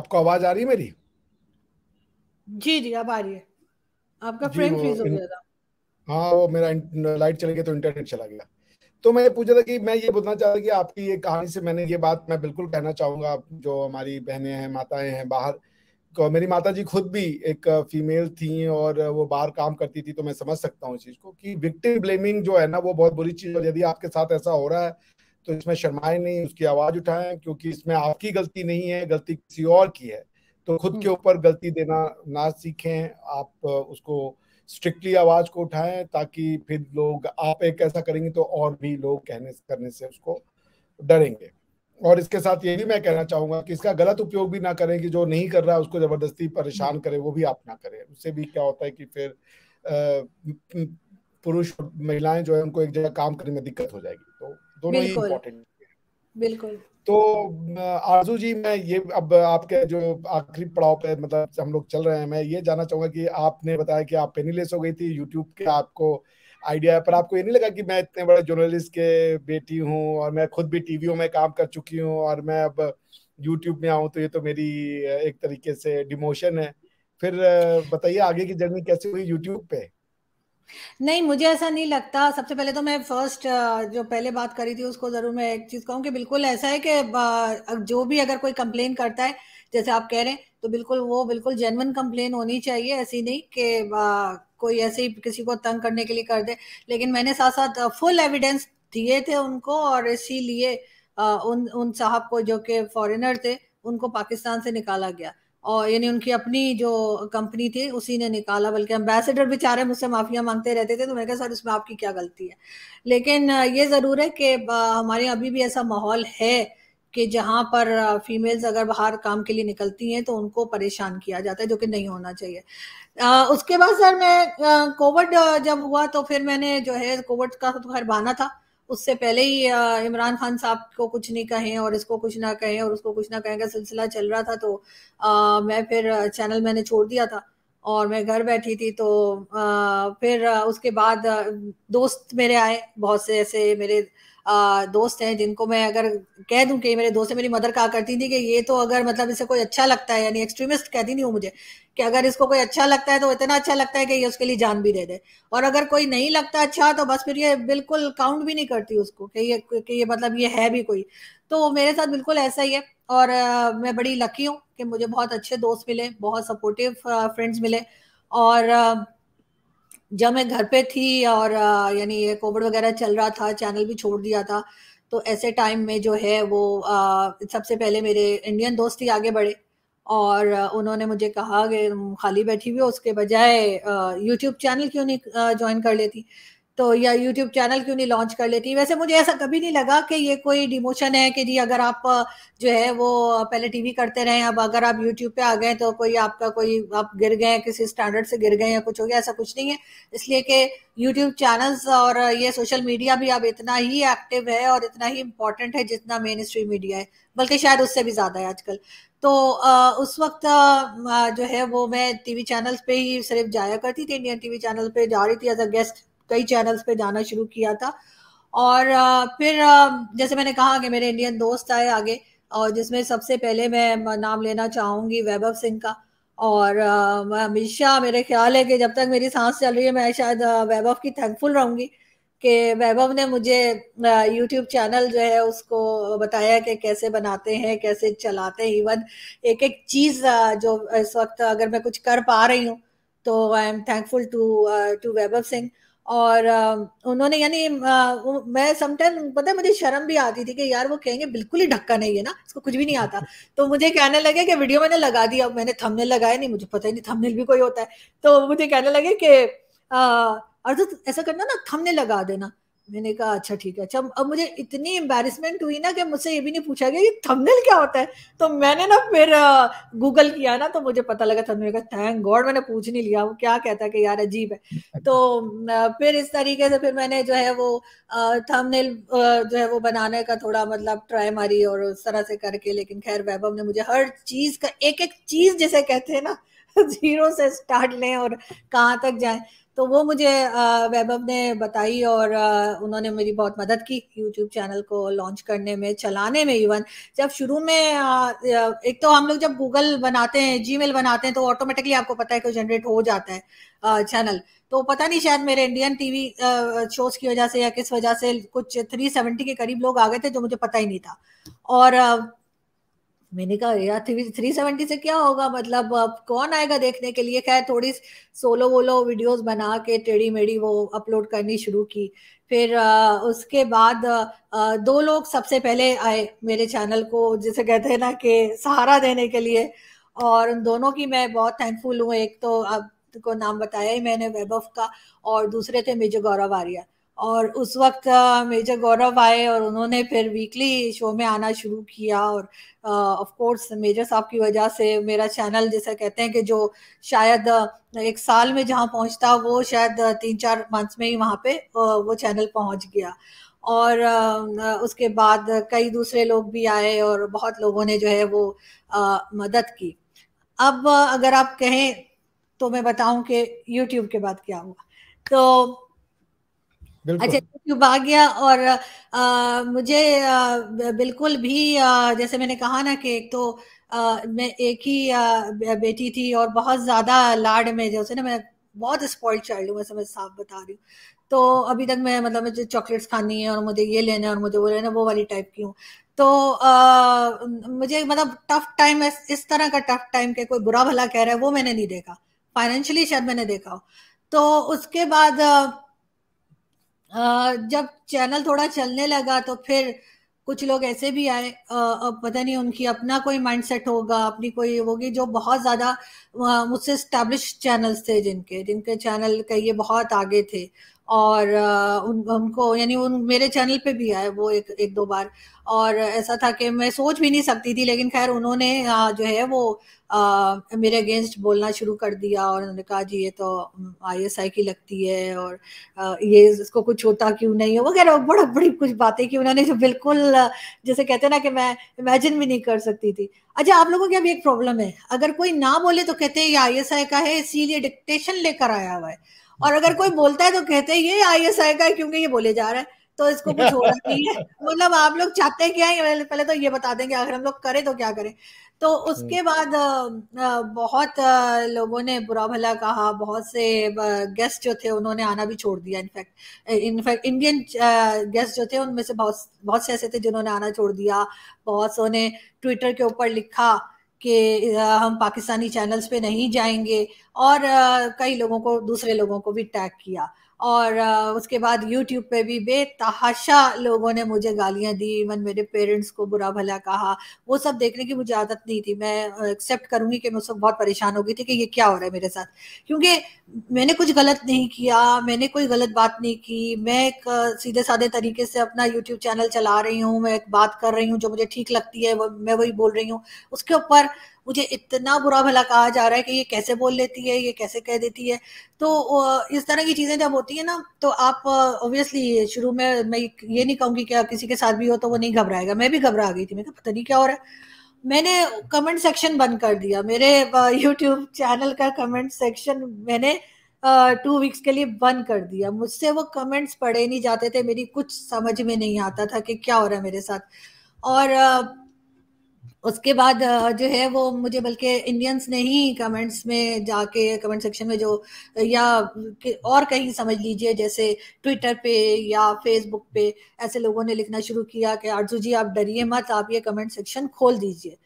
आपको आवाज आ रही है मेरी जी जी अब आ रही है आपका फ्रेम फ्रीज हो गया था हाँ वो मेरा लाइट चली गई तो इंटरनेट चला गया तो मैं पूछ रहा था कि मैं ये बोलना चाह रहा कि आपकी ये कहानी से मैंने ये बात मैं बिल्कुल कहना चाहूंगा जो हमारी बहनें हैं माताएं हैं बाहर तो मेरी माता जी खुद भी एक फीमेल थी और वो बाहर काम करती थी तो मैं समझ सकता हूँ इस चीज़ को कि विक्टिम ब्लेमिंग जो है ना वो बहुत बुरी चीज़ है यदि आपके साथ ऐसा हो रहा है तो इसमें शर्माए नहीं उसकी आवाज उठाएं क्योंकि इसमें आपकी गलती नहीं है गलती किसी और की है तो खुद के हम्म। ऊपर गलती देना ना सीखें आप उसको स्ट्रिक्टली आवाज को उठाएं ताकि फिर लोग आप एक ऐसा करेंगे तो और भी लोग कहने करने से उसको डरेंगे और इसके साथ ये भी मैं कहना चाहूंगा कि इसका गलत उपयोग भी ना करें कि जो नहीं कर रहा है उसको जबरदस्ती परेशान हम्म। करें वो भी आप ना करें उससे भी क्या होता है कि फिर पुरुष महिलाएं जो है उनको एक जगह काम करने में दिक्कत हो जाएगी दोनों ही इम्पोर्टेंट बिल्कुल तो आरजू जी मैं ये अब आपके जो आखिरी पड़ाव पे मतलब हम लोग चल रहे हैं मैं ये जानना चाहूंगा कि आपने बताया कि आप पेनीलेस हो गई थी यूट्यूब के आपको आइडिया है पर आपको ये नहीं लगा कि मैं इतने बड़े जर्नलिस्ट के बेटी हूँ और मैं खुद भी टीवीओ में काम कर चुकी हूँ और मैं अब यूट्यूब में आऊँ तो ये तो मेरी एक तरीके से डिमोशन है फिर बताइए आगे की जर्नी कैसे हुई यूट्यूब पे नहीं मुझे ऐसा नहीं लगता सबसे पहले तो मैं फर्स्ट जो पहले बात करी थी उसको जरूर मैं एक चीज कहूँ कि बिल्कुल ऐसा है कि जो भी अगर कोई कंप्लेन करता है जैसे आप कह रहे हैं तो बिल्कुल वो बिल्कुल जेनवन कंप्लेन होनी चाहिए ऐसी नहीं कि कोई ऐसे ही किसी को तंग करने के लिए कर दे लेकिन मैंने साथ साथ फुल एविडेंस दिए थे उनको और इसीलिए उन उन साहब को जो कि फॉरेनर थे उनको पाकिस्तान से निकाला गया और यानी उनकी अपनी जो कंपनी थी उसी ने निकाला बल्कि एम्बेसडर बेचारे मुझसे माफ़िया मांगते रहते थे तो मैंने कहा सर उसमें आपकी क्या गलती है लेकिन ये ज़रूर है कि हमारे यहाँ अभी भी ऐसा माहौल है कि जहाँ पर फीमेल्स अगर बाहर काम के लिए निकलती हैं तो उनको परेशान किया जाता है जो कि नहीं होना चाहिए आ, उसके बाद सर मैं कोविड जब हुआ तो फिर मैंने जो है कोविड का तो खैर बहाना था उससे पहले ही इमरान खान साहब को कुछ नहीं कहें और इसको कुछ ना कहें और उसको कुछ ना कहें का सिलसिला चल रहा था तो आ, मैं फिर चैनल मैंने छोड़ दिया था और मैं घर बैठी थी तो आ, फिर उसके बाद दोस्त मेरे आए बहुत से ऐसे मेरे आ, दोस्त हैं जिनको मैं अगर कह दूं कि मेरे दोस्त मेरी मदर कहा करती थी कि ये तो अगर मतलब इसे कोई अच्छा लगता है यानी एक्सट्रीमिस्ट कहती नहीं हूँ मुझे कि अगर इसको कोई अच्छा लगता है तो इतना अच्छा लगता है कि ये उसके लिए जान भी दे दे और अगर कोई नहीं लगता अच्छा तो बस फिर ये बिल्कुल काउंट भी नहीं करती उसको कि ये कि ये मतलब ये है भी कोई तो मेरे साथ बिल्कुल ऐसा ही है और आ, मैं बड़ी लकी हूँ कि मुझे बहुत अच्छे दोस्त मिले बहुत सपोर्टिव फ्रेंड्स मिले और आ, जब मैं घर पे थी और यानी ये कोविड वगैरह चल रहा था चैनल भी छोड़ दिया था तो ऐसे टाइम में जो है वो सबसे पहले मेरे इंडियन दोस्त ही आगे बढ़े और उन्होंने मुझे कहा कि खाली बैठी हुई उसके बजाय यूट्यूब चैनल क्यों नहीं ज्वाइन कर लेती तो या यूट्यूब चैनल क्यों नहीं लॉन्च कर लेती वैसे मुझे ऐसा कभी नहीं लगा कि ये कोई डिमोशन है कि जी अगर आप जो है वो पहले टीवी करते रहे अब अगर आप यूट्यूब पे आ गए तो कोई आपका कोई आप गिर गए किसी स्टैंडर्ड से गिर गए या कुछ हो गया ऐसा कुछ नहीं है इसलिए कि यूट्यूब चैनल्स और ये सोशल मीडिया भी अब इतना ही एक्टिव है और इतना ही इम्पोर्टेंट है जितना मेन स्ट्रीम मीडिया है बल्कि शायद उससे भी ज़्यादा है आजकल तो उस वक्त जो है वो मैं टीवी चैनल्स पे ही सिर्फ जाया करती थी इंडियन टीवी चैनल पे जा रही थी एज अ गेस्ट कई चैनल्स पे जाना शुरू किया था और फिर जैसे मैंने कहा कि मेरे इंडियन दोस्त आए आगे और जिसमें सबसे पहले मैं नाम लेना चाहूँगी वैभव सिंह का और मैं हमेशा मेरे ख्याल है कि जब तक मेरी सांस चल रही है मैं शायद वैभव की थैंकफुल रहूँगी कि वैभव ने मुझे यूट्यूब चैनल जो है उसको बताया कि कैसे बनाते हैं कैसे चलाते हैं इवन एक एक चीज़ जो इस वक्त अगर मैं कुछ कर पा रही हूँ तो I am thankful to to Vaibhav Singh और उन्होंने यानी मैं समटाइम पता है मुझे शर्म भी आती थी कि यार वो कहेंगे बिल्कुल ही ढक्का नहीं है ना इसको कुछ भी नहीं आता तो मुझे कहने लगे कि वीडियो मैंने लगा दी अब मैंने थंबनेल लगाया नहीं मुझे पता ही नहीं थंबनेल भी कोई होता है तो मुझे कहने लगे कि अर्जुन तो ऐसा करना ना थंबनेल लगा देना मैंने कहा अच्छा ठीक है अच्छा अब मुझे इतनी एम्बेरसमेंट हुई ना कि मुझसे ये भी नहीं पूछा गया कि थंबनेल क्या होता है तो मैंने ना फिर गूगल किया ना तो मुझे पता लगा थंबनेल का थैंक गॉड मैंने पूछ नहीं लिया वो क्या कहता है कि यार अजीब है तो फिर इस तरीके से फिर मैंने जो है वो थंबनेल जो है वो बनाने का थोड़ा मतलब ट्राई मारी और उस तरह से करके लेकिन खैर वैभव ने मुझे हर चीज का एक एक चीज जिसे कहते हैं ना जीरो से स्टार्ट लें और कहाँ तक जाए तो वो मुझे वैभव ने बताई और उन्होंने मेरी बहुत मदद की यूट्यूब चैनल को लॉन्च करने में चलाने में इवन जब शुरू में एक तो हम लोग जब गूगल बनाते हैं जी बनाते हैं तो ऑटोमेटिकली आपको पता है कि जनरेट हो जाता है चैनल तो पता नहीं शायद मेरे इंडियन टीवी शोज की वजह से या किस वजह से कुछ सेवेंटी के करीब लोग आ गए थे जो मुझे पता ही नहीं था और मैंने कहा यार थ्री थ्री सेवेंटी से क्या होगा मतलब अब कौन आएगा देखने के लिए खैर थोड़ी सोलो वोलो वीडियोस बना के टेढ़ी मेढ़ी वो अपलोड करनी शुरू की फिर आ, उसके बाद आ, दो लोग सबसे पहले आए मेरे चैनल को जिसे कहते हैं ना कि सहारा देने के लिए और उन दोनों की मैं बहुत थैंकफुल हूँ एक तो अब को नाम बताया ही मैंने वैभव का और दूसरे थे मेजो गौरव आर्या और उस वक्त मेजर गौरव आए और उन्होंने फिर वीकली शो में आना शुरू किया और ऑफ कोर्स मेजर साहब की वजह से मेरा चैनल जैसा कहते हैं कि जो शायद एक साल में जहाँ पहुँचता वो शायद तीन चार मंथ्स में ही वहाँ पे वो चैनल पहुँच गया और उसके बाद कई दूसरे लोग भी आए और बहुत लोगों ने जो है वो मदद की अब अगर आप कहें तो मैं बताऊं कि यूट्यूब के बाद क्या हुआ तो अच्छा तो गया और आ, मुझे आ, बिल्कुल भी आ, जैसे मैंने कहा ना कि एक तो आ, मैं एक ही आ, बेटी थी और बहुत ज्यादा लाड में जैसे ना मैं बहुत स्पॉइल्ड चाइल्ड हूँ वैसे मैं साफ बता रही हूँ तो अभी तक मैं मतलब मुझे चॉकलेट्स खानी है और मुझे ये लेना है और मुझे वो लेना वो वाली टाइप की हूँ तो आ, मुझे मतलब टफ टाइम इस तरह का टफ टाइम के कोई बुरा भला कह रहा है वो मैंने नहीं देखा फाइनेंशियली शायद मैंने देखा हो तो उसके बाद जब चैनल थोड़ा चलने लगा तो फिर कुछ लोग ऐसे भी आए अब पता नहीं उनकी अपना कोई माइंडसेट होगा अपनी कोई होगी जो बहुत ज़्यादा मुझसे स्टैब्लिश चैनल्स थे जिनके जिनके चैनल कहिए बहुत आगे थे और उन, उनको यानी उन मेरे चैनल पे भी आए वो एक एक दो बार और ऐसा था कि मैं सोच भी नहीं सकती थी लेकिन खैर उन्होंने जो है वो आ, मेरे अगेंस्ट बोलना शुरू कर दिया और उन्होंने कहा जी ये तो आईएसआई की लगती है और आ, ये इसको कुछ होता क्यों नहीं है वगैरह बड़ा बड़ी कुछ बातें की उन्होंने जो बिल्कुल जैसे कहते ना कि मैं इमेजिन भी नहीं कर सकती थी अच्छा आप लोगों की अभी एक प्रॉब्लम है अगर कोई ना बोले तो कहते हैं ये आई का है इसीलिए डिक्टेशन लेकर आया हुआ है और अगर कोई बोलता है तो कहते हैं ये आई आई का क्योंकि ये बोले जा रहा है तो इसको कुछ हो रहा नहीं है मतलब आप लोग चाहते हैं क्या है हाँ, पहले तो ये बता देंगे अगर हम लोग करें तो क्या करें तो उसके हम्म। बाद बहुत लोगों ने बुरा भला कहा बहुत से गेस्ट जो थे उन्होंने आना भी छोड़ दिया इनफैक्ट इनफैक्ट इंडियन गेस्ट जो थे उनमें से बहुत बहुत से ऐसे थे जिन्होंने आना छोड़ दिया बहुत सोने ट्विटर के ऊपर लिखा कि हम पाकिस्तानी चैनल्स पे नहीं जाएंगे और कई लोगों को दूसरे लोगों को भी टैग किया और उसके बाद यूट्यूब पे भी बेतहाशा लोगों ने मुझे गालियाँ दी इवन मेरे पेरेंट्स को बुरा भला कहा वो सब देखने की मुझे आदत नहीं थी मैं एक्सेप्ट करूँगी कि मैं सब बहुत परेशान हो गई थी कि ये क्या हो रहा है मेरे साथ क्योंकि मैंने कुछ गलत नहीं किया मैंने कोई गलत बात नहीं की मैं एक सीधे साधे तरीके से अपना यूट्यूब चैनल चला रही हूँ मैं एक बात कर रही हूँ जो मुझे ठीक लगती है वो मैं वही बोल रही हूँ उसके ऊपर मुझे इतना बुरा भला कहा जा रहा है कि ये कैसे बोल लेती है ये कैसे कह देती है तो इस तरह की चीज़ें जब होती है ना तो आप ऑब्वियसली शुरू में मैं ये नहीं कहूँगी कि किसी के साथ भी हो तो वो नहीं घबराएगा मैं भी घबरा गई थी मैं पता नहीं क्या हो रहा है मैंने कमेंट सेक्शन बंद कर दिया मेरे यूट्यूब चैनल का कमेंट सेक्शन मैंने टू वीक्स के लिए बंद कर दिया मुझसे वो कमेंट्स पढ़े नहीं जाते थे मेरी कुछ समझ में नहीं आता था कि क्या हो रहा है मेरे साथ और उसके बाद जो है वो मुझे बल्कि इंडियंस ने ही कमेंट्स में जाके कमेंट सेक्शन में जो या और कहीं समझ लीजिए जैसे ट्विटर पे या फेसबुक पे ऐसे लोगों ने लिखना शुरू किया कि आरजू जी आप डरिए मत आप ये कमेंट सेक्शन खोल दीजिए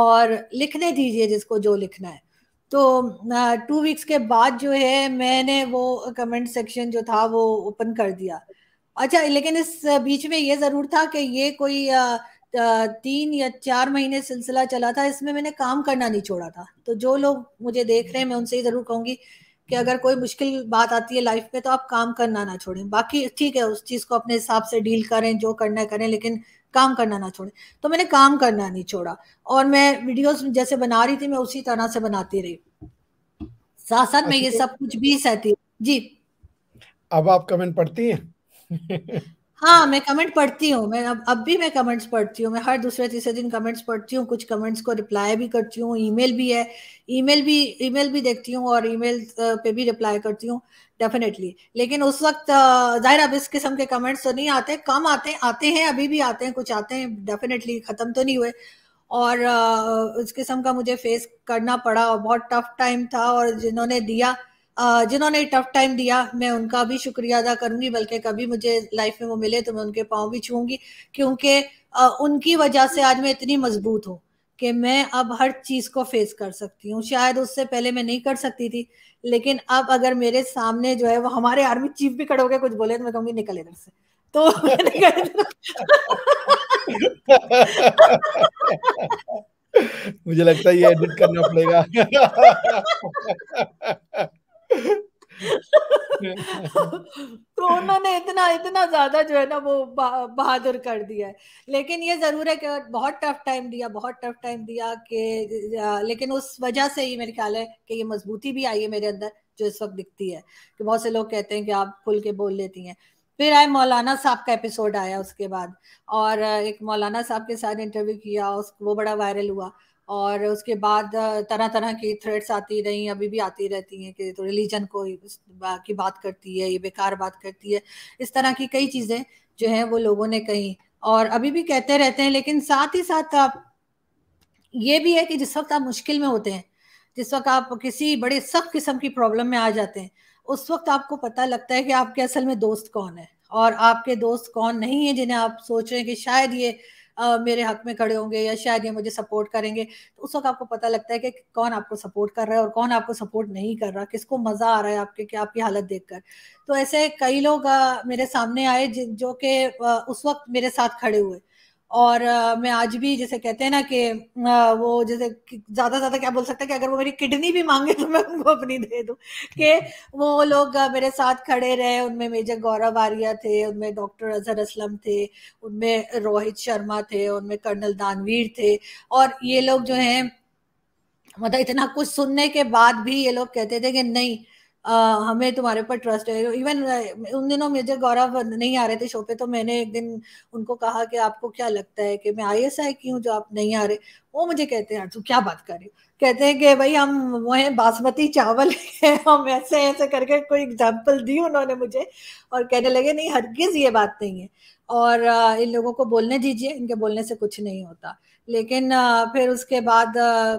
और लिखने दीजिए जिसको जो लिखना है तो टू वीक्स के बाद जो है मैंने वो कमेंट सेक्शन जो था वो ओपन कर दिया अच्छा लेकिन इस बीच में ये ज़रूर था कि ये कोई आ, तीन या चार महीने सिलसिला चला था इसमें मैंने काम करना नहीं छोड़ा था तो जो लोग मुझे देख रहे हैं मैं उनसे ही ज़रूर कहूंगी कि अगर कोई मुश्किल बात आती है लाइफ में तो आप काम करना ना छोड़ें बाकी ठीक है उस चीज़ को अपने हिसाब से डील करें जो करना है करें लेकिन काम करना ना छोड़ें तो मैंने काम करना नहीं छोड़ा और मैं वीडियोस जैसे बना रही थी मैं उसी तरह से बनाती रही साथ साथ में अच्छा, ये तो सब कुछ भी सहती जी अब आप कमेंट पढ़ती हैं हाँ मैं कमेंट पढ़ती हूँ मैं अब अब भी मैं कमेंट्स पढ़ती हूँ मैं हर दूसरे तीसरे दिन कमेंट्स पढ़ती हूँ कुछ कमेंट्स को रिप्लाई भी करती हूँ ईमेल भी है ईमेल भी ईमेल भी देखती हूँ और ईमेल पे भी रिप्लाई करती हूँ डेफिनेटली लेकिन उस वक्त जाहिर अब इस किस्म के कमेंट्स तो नहीं आते कम आते आते हैं अभी भी आते हैं कुछ आते हैं डेफिनेटली ख़त्म तो नहीं हुए और इस किस्म का मुझे फेस करना पड़ा और बहुत टफ टाइम था और जिन्होंने दिया जिन्होंने टफ टाइम दिया मैं उनका भी शुक्रिया अदा करूंगी बल्कि कभी मुझे लाइफ में वो मिले तो मैं उनके पाँव भी छूंगी क्योंकि उनकी वजह से आज मैं इतनी मजबूत हूँ कि मैं अब हर चीज़ को फेस कर सकती हूँ शायद उससे पहले मैं नहीं कर सकती थी लेकिन अब अगर मेरे सामने जो है वो हमारे आर्मी चीफ भी खड़े कुछ बोले तो मैं कहूँगी निकल इधर से तो मुझे लगता है ये एडिट करना पड़ेगा तो उन्होंने इतना इतना ज्यादा जो है ना वो बहादुर कर दिया है लेकिन ये जरूर है कि बहुत टफ टाइम दिया बहुत टफ टाइम दिया कि लेकिन उस वजह से ही मेरे ख्याल है कि ये मजबूती भी आई है मेरे अंदर जो इस वक्त दिखती है कि बहुत से लोग कहते हैं कि आप खुल के बोल लेती हैं फिर आए मौलाना साहब का एपिसोड आया उसके बाद और एक मौलाना साहब के साथ इंटरव्यू किया उस वो बड़ा वायरल हुआ और उसके बाद तरह तरह की थ्रेड्स आती रही अभी भी आती रहती हैं कि तो रिलीजन को की बात करती है ये बेकार बात करती है इस तरह की कई चीज़ें जो है वो लोगों ने कही और अभी भी कहते रहते हैं लेकिन साथ ही साथ आप ये भी है कि जिस वक्त आप मुश्किल में होते हैं जिस वक्त आप किसी बड़े सख्त किस्म की प्रॉब्लम में आ जाते हैं उस वक्त आपको पता लगता है कि आपके असल में दोस्त कौन है और आपके दोस्त कौन नहीं है जिन्हें आप सोच रहे हैं कि शायद ये અ میرے હક મે ખડે હોંગે يا શાયદ યે મુજે સપોર્ટ કરેંગે તો ઉસ વક્ત આપકો પતા લગતા હે કે કોન આપકો સપોર્ટ કર રહા હે ઓર કોન આપકો સપોર્ટ નહીં કર રહા કિસકો મજા આ રહા હે આપકે કે આપકી હાલત દેખકર તો એસે કઈ લોગા મેરે સામને આયે જો કે ઉસ વક્ત મેરે સાથ ખડે હુએ और आ, मैं आज भी जैसे कहते हैं ना कि वो जैसे ज्यादा ज्यादा क्या बोल सकते हैं कि अगर वो मेरी किडनी भी मांगे तो मैं उनको अपनी दे दूं कि वो लोग मेरे साथ खड़े रहे उनमें मेजर गौरव आर्या थे उनमें डॉक्टर अजहर असलम थे उनमें रोहित शर्मा थे उनमें कर्नल दानवीर थे और ये लोग जो हैं मतलब इतना कुछ सुनने के बाद भी ये लोग कहते थे कि नहीं Uh, हमें तुम्हारे ऊपर ट्रस्ट है इवन uh, उन दिनों मेजर गौरव नहीं आ रहे थे शो पे तो मैंने एक दिन उनको कहा कि आपको क्या लगता है कि मैं आई एस आई की हूँ जो आप नहीं आ रहे वो मुझे कहते हैं तू क्या बात कर रही कहते हैं कि भाई हम वो हैं बासमती चावल है हम ऐसे ऐसे करके कोई एग्जाम्पल दी उन्होंने मुझे और कहने लगे नहीं हरगिज ये बात नहीं है और इन लोगों को बोलने दीजिए इनके बोलने से कुछ नहीं होता लेकिन फिर उसके बाद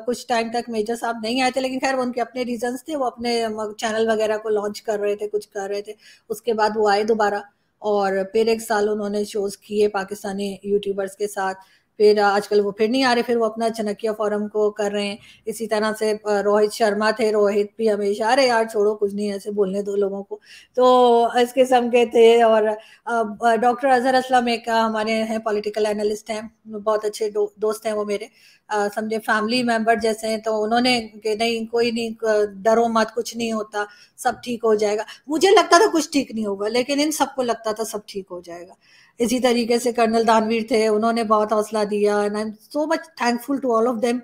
कुछ टाइम तक मेजर साहब नहीं आए थे लेकिन खैर उनके अपने रीजंस थे वो अपने चैनल वगैरह को लॉन्च कर रहे थे कुछ कर रहे थे उसके बाद वो आए दोबारा और फिर एक साल उन्होंने शोज किए पाकिस्तानी यूट्यूबर्स के साथ फिर आजकल वो फिर नहीं आ रहे फिर वो अपना चनकिया फॉरम को कर रहे हैं इसी तरह से रोहित शर्मा थे रोहित भी हमेशा अरे यार छोड़ो कुछ नहीं ऐसे बोलने दो लोगों को तो इस किस्म के थे और डॉक्टर अजहर असलम एक हमारे हैं पॉलिटिकल एनालिस्ट हैं बहुत अच्छे दो, दोस्त हैं वो मेरे समझे फैमिली मेम्बर जैसे हैं तो उन्होंने कि नहीं कोई नहीं डरो मत कुछ नहीं होता सब ठीक हो जाएगा मुझे लगता था कुछ ठीक नहीं होगा लेकिन इन सबको लगता था सब ठीक हो जाएगा इसी तरीके से कर्नल दानवीर थे उन्होंने बहुत हौसला दिया and I am so much thankful to all of them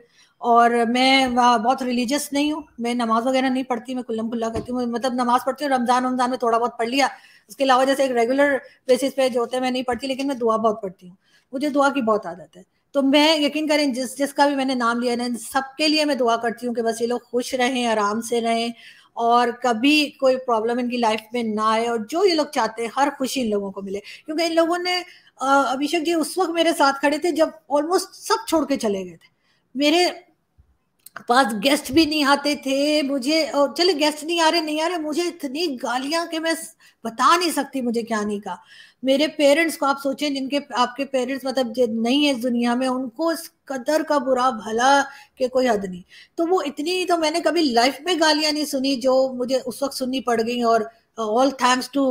और मैं बहुत रिलीजियस नहीं हूँ मैं नमाज वगैरह नहीं पढ़ती मैं कुल्लम खुल्ला करती हूँ मतलब नमाज पढ़ती हूँ रमज़ान रमज़ान में थोड़ा बहुत पढ़ लिया उसके अलावा जैसे एक रेगुलर बेसिस पे जो होते हैं मैं नहीं पढ़ती लेकिन मैं दुआ बहुत पढ़ती हूँ मुझे दुआ की बहुत आदत है तो मैं यकीन करें जिस जिसका भी मैंने नाम लिया ना सबके लिए मैं दुआ करती हूँ कि बस ये लोग खुश रहें आराम से रहें और कभी कोई प्रॉब्लम इनकी लाइफ में ना आए और जो ये लोग चाहते हैं हर खुशी इन लोगों को मिले क्योंकि इन लोगों ने अभिषेक जी उस वक्त मेरे साथ खड़े थे जब ऑलमोस्ट सब छोड़ के चले गए थे मेरे पास गेस्ट भी नहीं आते थे मुझे और चले गेस्ट नहीं आ रहे नहीं आ रहे मुझे इतनी गालियां कि मैं बता नहीं सकती मुझे क्या नहीं कहा मेरे पेरेंट्स को आप सोचें जिनके आपके पेरेंट्स मतलब नहीं है इस दुनिया में उनको इस कदर का बुरा भला के कोई हद नहीं तो वो इतनी तो मैंने कभी लाइफ में गालियां नहीं सुनी जो मुझे उस वक्त सुननी पड़ गई और ऑल थैंक्स टू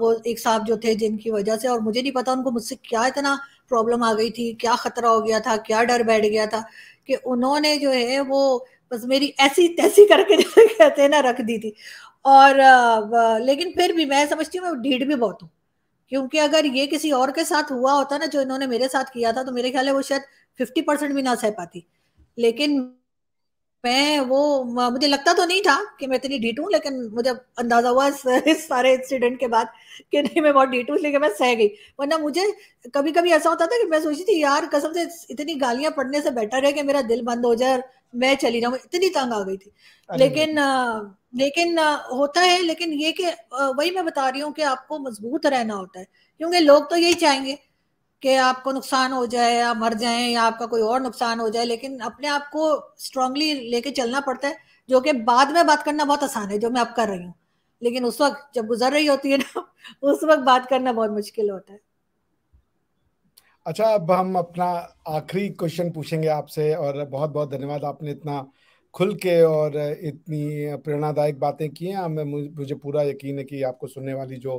वो एक साहब जो थे जिनकी वजह से और मुझे नहीं पता उनको मुझसे क्या इतना प्रॉब्लम आ गई थी क्या खतरा हो गया था क्या डर बैठ गया था कि उन्होंने जो है वो बस मेरी ऐसी तैसी करके जैसे कहते हैं ना रख दी थी और लेकिन फिर भी मैं समझती हूँ मैं ढीठ भी बहुत हूँ क्योंकि अगर ये किसी और के साथ हुआ होता ना जो इन्होंने मेरे साथ किया था तो मेरे ख्याल है वो शायद फिफ्टी परसेंट भी ना सह पाती लेकिन मैं वो मुझे लगता तो नहीं था कि मैं इतनी डीट हूँ लेकिन मुझे अंदाजा हुआ इस, इस सारे इंसिडेंट के बाद कि नहीं मैं बहुत डीट हूँ लेकिन मैं सह गई वरना मुझे कभी कभी ऐसा होता था कि मैं सोचती थी यार कसम से इतनी गालियां पढ़ने से बेटर है कि मेरा दिल बंद हो जाए मैं चली जाऊँ इतनी तंग आ गई थी लेकिन लेकिन होता है लेकिन ये कि वही मैं बता रही हूँ कि आपको मजबूत रहना होता है क्योंकि लोग तो यही चाहेंगे कि आपको नुकसान हो जाए या मर जाए या आपका कोई और नुकसान हो जाए लेकिन अपने आप को स्ट्रांगली लेके चलना पड़ता है जो कि बाद में बात करना बहुत आसान है जो मैं अब कर रही हूँ लेकिन उस वक्त जब गुजर रही होती है ना उस वक्त बात करना बहुत मुश्किल होता है अच्छा अब हम अपना आखिरी क्वेश्चन पूछेंगे आपसे और बहुत बहुत धन्यवाद आपने इतना खुल के और इतनी प्रेरणादायक बातें की हैं हमें मुझे पूरा यकीन है कि आपको सुनने वाली जो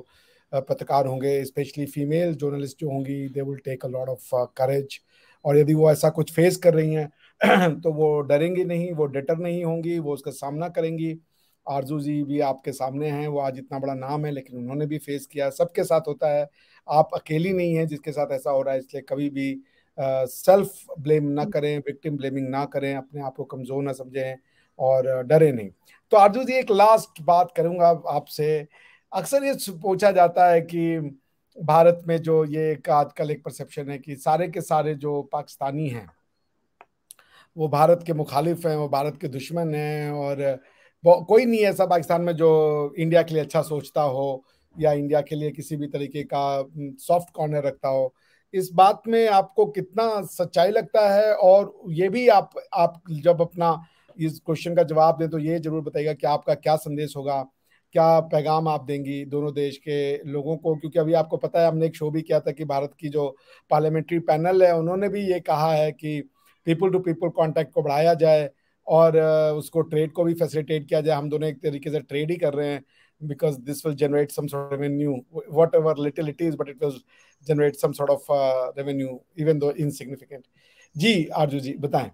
पत्रकार होंगे स्पेशली फीमेल जर्नलिस्ट जो होंगी they will take a lot of courage और यदि वो ऐसा कुछ फेस कर रही हैं तो वो डरेंगी नहीं वो डटर नहीं होंगी वो उसका सामना करेंगी आरजू जी भी आपके सामने हैं वो आज इतना बड़ा नाम है लेकिन उन्होंने भी फेस किया सबके साथ होता है आप अकेली नहीं हैं जिसके साथ ऐसा हो रहा है इसलिए कभी भी सेल्फ ब्लेम ना हम्म। करें विक्टिम ब्लेमिंग ना करें अपने आप को कमज़ोर ना समझें और डरे नहीं तो आरजू जी एक लास्ट बात करूँगा आपसे अक्सर ये पूछा जाता है कि भारत में जो ये एक आजकल एक परसेप्शन है कि सारे के सारे जो पाकिस्तानी हैं वो भारत के मुखालिफ हैं वो भारत के दुश्मन हैं और कोई नहीं है ऐसा पाकिस्तान में जो इंडिया के लिए अच्छा सोचता हो या इंडिया के लिए किसी भी तरीके का सॉफ्ट हम्म, कॉर्नर रखता हो इस बात में आपको कितना सच्चाई लगता है और ये भी आप आप जब अपना इस क्वेश्चन का जवाब दें तो ये जरूर बताइएगा कि आपका क्या संदेश होगा क्या पैगाम आप देंगी दोनों देश के लोगों को क्योंकि अभी आपको पता है हमने एक शो भी किया था कि भारत की जो पार्लियामेंट्री पैनल है उन्होंने भी ये कहा है कि पीपल टू पीपल कॉन्टैक्ट को बढ़ाया जाए और उसको ट्रेड को भी फैसिलिटेट किया जाए हम दोनों एक तरीके से ट्रेड ही कर रहे हैं because this will generate some sort revenue whatever little it is but it will generate some sort of revenue even though insignificant जी आरजू जी बताएं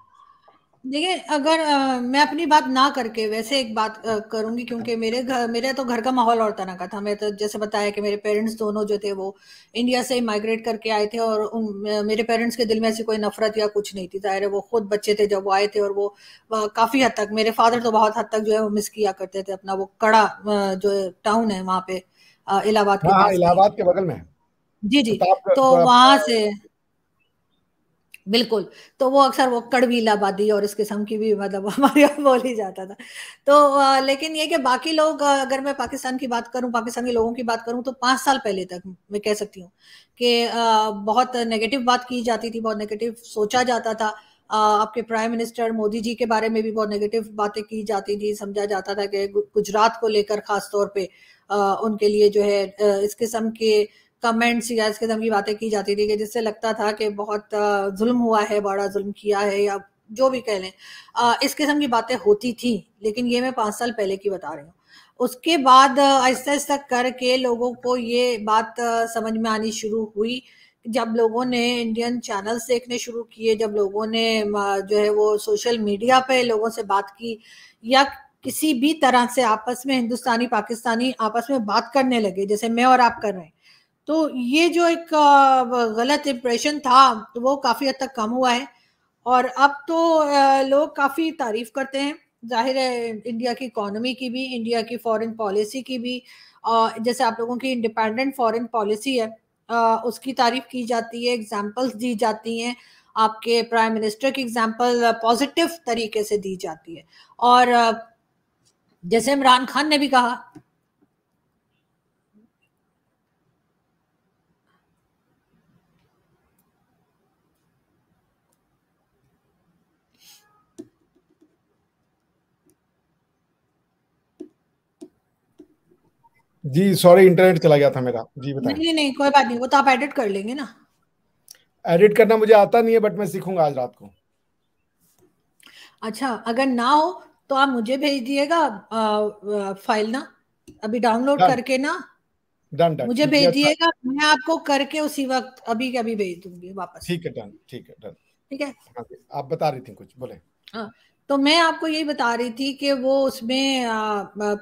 देखिए अगर आ, मैं अपनी बात ना करके वैसे एक बात करूंगी क्योंकि मेरे घर मेरे तो घर का माहौल और तरह का था मैं तो जैसे बताया कि मेरे पेरेंट्स दोनों जो थे वो इंडिया से माइग्रेट करके आए थे और उन, मेरे पेरेंट्स के दिल में ऐसी कोई नफरत या कुछ नहीं थी जाहिर है वो खुद बच्चे थे जब वो आए थे और वो काफ़ी हद तक मेरे फादर तो बहुत हद तक जो है वो मिस किया करते थे अपना वो कड़ा जो टाउन है वहाँ पे इलाहाबाद के हाँ, इलाहाबाद के बगल में जी जी तो, तो वहां से बिल्कुल तो वो अक्सर वो कड़वी लाबादी और इस किस्म की भी मतलब हमारे यहाँ बोली जाता था तो आ, लेकिन ये कि बाकी लोग अगर मैं पाकिस्तान की बात करूँ पाकिस्तान के लोगों की बात करूँ तो पाँच साल पहले तक मैं कह सकती हूँ कि बहुत नेगेटिव बात की जाती थी बहुत नेगेटिव सोचा जाता था आपके प्राइम मिनिस्टर मोदी जी के बारे में भी बहुत नेगेटिव बातें की जाती थी समझा जाता था कि गुजरात को लेकर खास तौर पे उनके लिए जो है इस किस्म के कमेंट्स या इस किस्म की बातें की जाती थी कि जिससे लगता था कि बहुत जुल्म हुआ है बड़ा जुल्म किया है या जो भी कह लें इस किस्म की बातें होती थी लेकिन ये मैं पाँच साल पहले की बता रही हूँ उसके बाद आहिस्ता आहिस्ता करके लोगों को ये बात समझ में आनी शुरू हुई जब लोगों ने इंडियन चैनल्स देखने शुरू किए जब लोगों ने जो है वो सोशल मीडिया पे लोगों से बात की या किसी भी तरह से आपस में हिंदुस्तानी पाकिस्तानी आपस में बात करने लगे जैसे मैं और आप कर रहे हैं तो ये जो एक गलत इम्प्रेशन था तो वो काफ़ी हद तक कम हुआ है और अब तो लोग काफ़ी तारीफ करते हैं जाहिर है इंडिया की इकोनॉमी की भी इंडिया की फॉरेन पॉलिसी की भी जैसे आप लोगों की इंडिपेंडेंट फॉरेन पॉलिसी है उसकी तारीफ की जाती है एग्जांपल्स दी जाती हैं आपके प्राइम मिनिस्टर की एग्जांपल पॉजिटिव तरीके से दी जाती है और जैसे इमरान खान ने भी कहा जी सॉरी इंटरनेट चला गया था मेरा जी बताएं नहीं नहीं कोई बात नहीं वो तो आप एडिट कर लेंगे ना एडिट करना मुझे आता नहीं है बट मैं सीखूंगा आज रात को अच्छा अगर ना हो तो आप मुझे भेज दिएगा फाइल ना अभी डाउनलोड करके ना डन डन मुझे भेज अच्छा। दिएगा मैं आपको करके उसी वक्त अभी के अभी भेज दूंगी वापस ठीक है डन ठीक है डन ठीक है हाँ आप बता रही थी कुछ बोले हाँ तो मैं आपको यही बता रही थी कि वो उसमें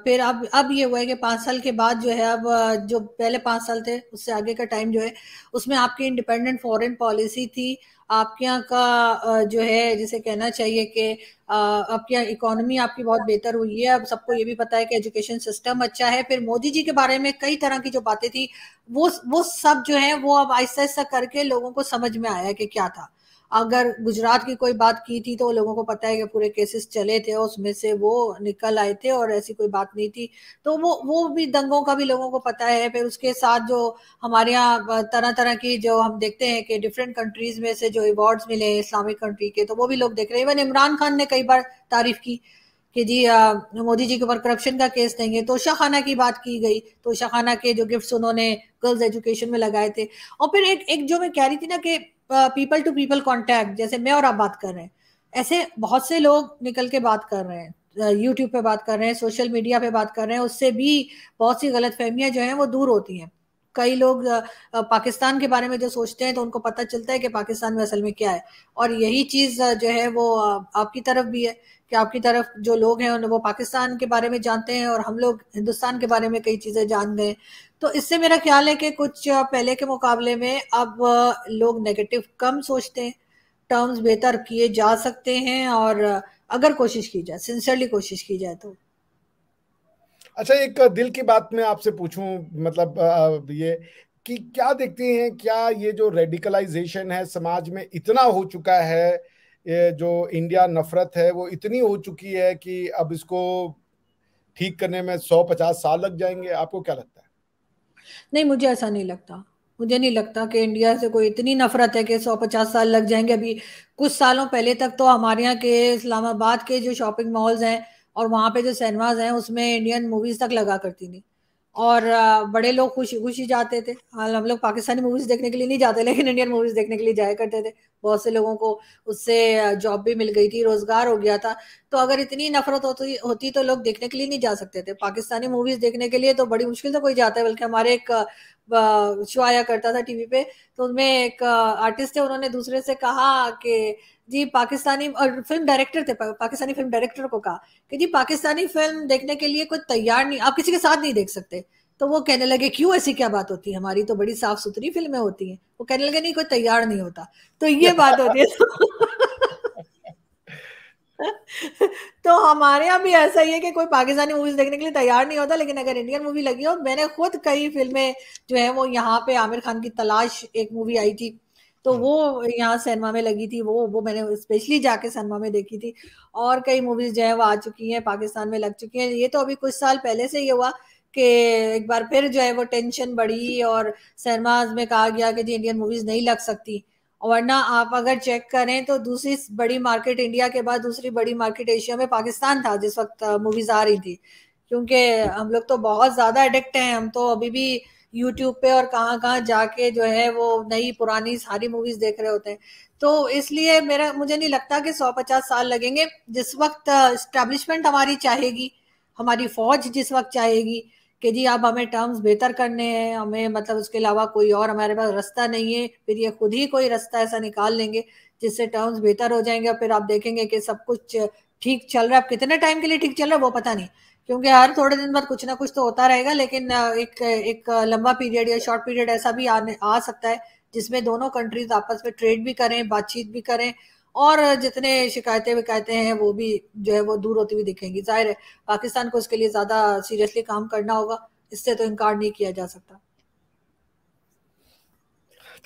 फिर अब अब ये हुआ है कि पाँच साल के बाद जो है अब जो पहले पाँच साल थे उससे आगे का टाइम जो है उसमें आपकी इंडिपेंडेंट फॉरेन पॉलिसी थी आपके यहाँ का जो है जिसे कहना चाहिए कि आपके यहाँ इकोनॉमी आपकी बहुत बेहतर हुई है अब सबको ये भी पता है कि एजुकेशन सिस्टम अच्छा है फिर मोदी जी के बारे में कई तरह की जो बातें थी वो वो सब जो है वो अब आहिस्ता आहिस्ता करके लोगों को समझ में आया कि क्या था अगर गुजरात की कोई बात की थी तो लोगों को पता है कि पूरे केसेस चले थे उसमें से वो निकल आए थे और ऐसी कोई बात नहीं थी तो वो वो भी दंगों का भी लोगों को पता है फिर उसके साथ जो हमारे यहाँ तरह तरह की जो हम देखते हैं कि डिफरेंट कंट्रीज में से जो अवार्ड्स मिले हैं इस्लामिक कंट्री के तो वो भी लोग देख रहे हैं इवन इमरान खान ने कई बार तारीफ की कि जी मोदी जी के ऊपर करप्शन का केस देंगे तोशा खाना की बात की गई तोशा खाना के जो गिफ्ट्स उन्होंने गर्ल्स एजुकेशन में लगाए थे और फिर एक एक जो मैं कह रही थी ना कि पीपल टू पीपल कॉन्टेक्ट जैसे मैं और आप बात कर रहे हैं ऐसे बहुत से लोग निकल के बात कर रहे हैं यूट्यूब पे बात कर रहे हैं सोशल मीडिया पे बात कर रहे हैं उससे भी बहुत सी गलत फहमियाँ जो हैं वो दूर होती हैं कई लोग पाकिस्तान के बारे में जो सोचते हैं तो उनको पता चलता है कि पाकिस्तान में असल में क्या है और यही चीज़ जो है वो आपकी तरफ भी है कि आपकी तरफ जो लोग हैं वो पाकिस्तान के बारे में जानते हैं और हम लोग हिंदुस्तान के बारे में कई चीज़ें जान गए तो इससे मेरा ख्याल है कि कुछ पहले के मुकाबले में अब लोग नेगेटिव कम सोचते हैं टर्म्स बेहतर किए जा सकते हैं और अगर कोशिश की जाए सिंसियरली कोशिश की जाए तो अच्छा एक दिल की बात मैं आपसे पूछूं मतलब ये कि क्या देखती हैं क्या ये जो रेडिकलाइजेशन है समाज में इतना हो चुका है ये जो इंडिया नफरत है वो इतनी हो चुकी है कि अब इसको ठीक करने में सौ पचास साल लग जाएंगे आपको क्या लगता है नहीं मुझे ऐसा नहीं लगता मुझे नहीं लगता कि इंडिया से कोई इतनी नफरत है कि सौ पचास साल लग जाएंगे अभी कुछ सालों पहले तक तो हमारे यहाँ के इस्लामाबाद के जो शॉपिंग मॉल्स हैं और वहाँ पे जो सिनेमाज हैं उसमें इंडियन मूवीज तक लगा करती थी और बड़े लोग खुशी खुशी जाते थे हम लोग पाकिस्तानी मूवीज देखने के लिए नहीं जाते लेकिन इंडियन मूवीज देखने के लिए जाया करते थे बहुत से लोगों को उससे जॉब भी मिल गई थी रोजगार हो गया था तो अगर इतनी नफरत होती होती तो लोग देखने के लिए नहीं जा सकते थे पाकिस्तानी मूवीज देखने के लिए तो बड़ी मुश्किल से कोई जाता है बल्कि हमारे एक शो आया करता था टीवी पे तो उनमें एक आर्टिस्ट है उन्होंने दूसरे से कहा कि जी पाकिस्तानी और फिल्म डायरेक्टर थे पाकिस्तानी फिल्म डायरेक्टर को कहा कि जी पाकिस्तानी फिल्म देखने के लिए कोई तैयार नहीं आप किसी के साथ नहीं देख सकते तो वो कहने लगे क्यों ऐसी क्या बात होती है हमारी तो बड़ी साफ सुथरी फिल्में होती हैं वो कहने लगे नहीं कोई तैयार नहीं होता तो ये बात होती है तो, तो हमारे यहाँ भी ऐसा ही है कि कोई पाकिस्तानी मूवीज देखने के लिए तैयार नहीं होता लेकिन अगर इंडियन मूवी लगी हो मैंने खुद कई फिल्में जो है वो यहाँ पे आमिर खान की तलाश एक मूवी आई थी तो हाँ। वो यहाँ सिनेमा में लगी थी वो वो मैंने स्पेशली जाके सिनेमा में देखी थी और कई मूवीज जो है वो आ चुकी हैं पाकिस्तान में लग चुकी हैं ये तो अभी कुछ साल पहले से ये हुआ कि एक बार फिर जो है वो टेंशन बढ़ी और सिनेमाज में कहा गया कि जी इंडियन मूवीज नहीं लग सकती वरना आप अगर चेक करें तो दूसरी बड़ी मार्केट इंडिया के बाद दूसरी बड़ी मार्केट एशिया में पाकिस्तान था जिस वक्त मूवीज आ रही थी क्योंकि हम लोग तो बहुत ज्यादा एडिक्ट हैं हम तो अभी भी यूट्यूब पे और कहाँ कहाँ जाके जो है वो नई पुरानी सारी मूवीज देख रहे होते हैं तो इसलिए मेरा मुझे नहीं लगता कि सौ पचास साल लगेंगे जिस वक्त इस्टेब्लिशमेंट हमारी चाहेगी हमारी फौज जिस वक्त चाहेगी कि जी अब हमें टर्म्स बेहतर करने हैं हमें मतलब उसके अलावा कोई और हमारे पास रास्ता नहीं है फिर ये खुद ही कोई रास्ता ऐसा निकाल लेंगे जिससे टर्म्स बेहतर हो जाएंगे और फिर आप देखेंगे कि सब कुछ ठीक चल रहा है कितने टाइम के लिए ठीक चल रहा है वो पता नहीं क्योंकि हर थोड़े दिन बाद कुछ ना कुछ तो होता रहेगा लेकिन एक एक लंबा पीरियड या शॉर्ट पीरियड ऐसा भी आने आ सकता है जिसमें दोनों कंट्रीज आपस में ट्रेड भी करें बातचीत भी करें और जितने शिकायतें विकायतें हैं वो भी जो है वो दूर होती हुई दिखेंगी जाहिर है पाकिस्तान को उसके लिए ज्यादा सीरियसली काम करना होगा इससे तो इनकार नहीं किया जा सकता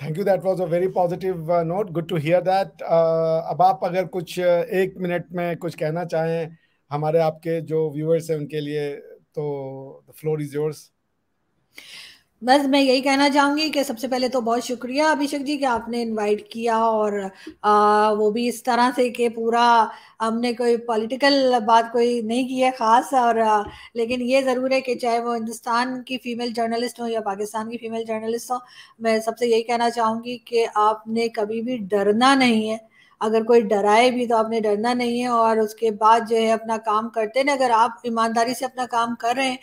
thank you that was a very positive note good to hear that अब आप अगर कुछ एक मिनट में कुछ कहना चाहें हमारे आपके जो व्यूअर्स हैं उनके लिए तो द फ्लोर इज योर्स बस मैं यही कहना चाहूंगी कि सबसे पहले तो बहुत शुक्रिया अभिषेक जी कि आपने इनवाइट किया और आ, वो भी इस तरह से कि पूरा हमने कोई पॉलिटिकल बात कोई नहीं की है ख़ास और आ, लेकिन ये ज़रूर है कि चाहे वो हिंदुस्तान की फ़ीमेल जर्नलिस्ट हो या पाकिस्तान की फ़ीमेल जर्नलिस्ट हो मैं सबसे यही कहना चाहूँगी कि आपने कभी भी डरना नहीं है अगर कोई डराए भी तो आपने डरना नहीं है और उसके बाद जो है अपना काम करते ना अगर आप ईमानदारी से अपना काम कर रहे हैं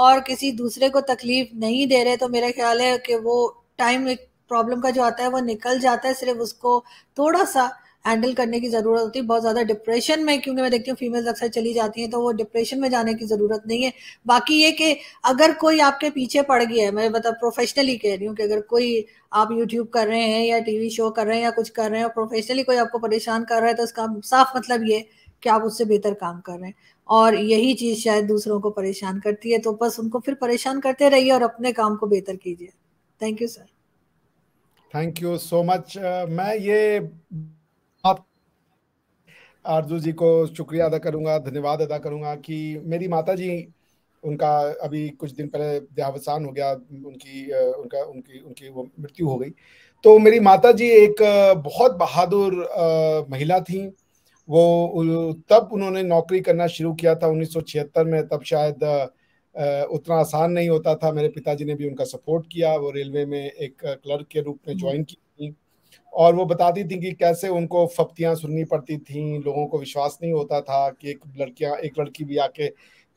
और किसी दूसरे को तकलीफ नहीं दे रहे तो मेरा ख्याल है कि वो टाइम प्रॉब्लम का जो आता है वो निकल जाता है सिर्फ उसको थोड़ा सा हैंडल करने की ज़रूरत होती है बहुत ज़्यादा डिप्रेशन में क्योंकि मैं देखती हूँ फीमेल अक्सर चली जाती हैं तो वो डिप्रेशन में जाने की ज़रूरत नहीं है बाकी ये कि अगर कोई आपके पीछे पड़ गया है मैं मतलब प्रोफेशनली कह रही हूँ कि अगर कोई आप यूट्यूब कर रहे हैं या टीवी शो कर रहे हैं या कुछ कर रहे हैं और प्रोफेशनली कोई आपको परेशान कर रहा है तो उसका साफ मतलब ये कि आप उससे बेहतर काम कर रहे हैं और यही चीज़ शायद दूसरों को परेशान करती है तो बस उनको फिर परेशान करते रहिए और अपने काम को बेहतर कीजिए thank you sir thank you so much मैं ये आप आरजू जी को शुक्रिया अदा करूंगा धन्यवाद अदा करूंगा कि मेरी माता जी उनका अभी कुछ दिन पहले देहावसान हो गया उनकी उनका उनकी उनकी वो मृत्यु हो गई तो मेरी माता जी एक बहुत बहादुर महिला थी वो तब उन्होंने नौकरी करना शुरू किया था 1976 में तब शायद उतना आसान नहीं होता था मेरे पिताजी ने भी उनका सपोर्ट किया वो रेलवे में एक क्लर्क के रूप में हम्म। ज्वाइन किया और वो बताती थी कि कैसे उनको फप्तियाँ सुननी पड़ती थी लोगों को विश्वास नहीं होता था कि एक लड़कियाँ एक लड़की भी आके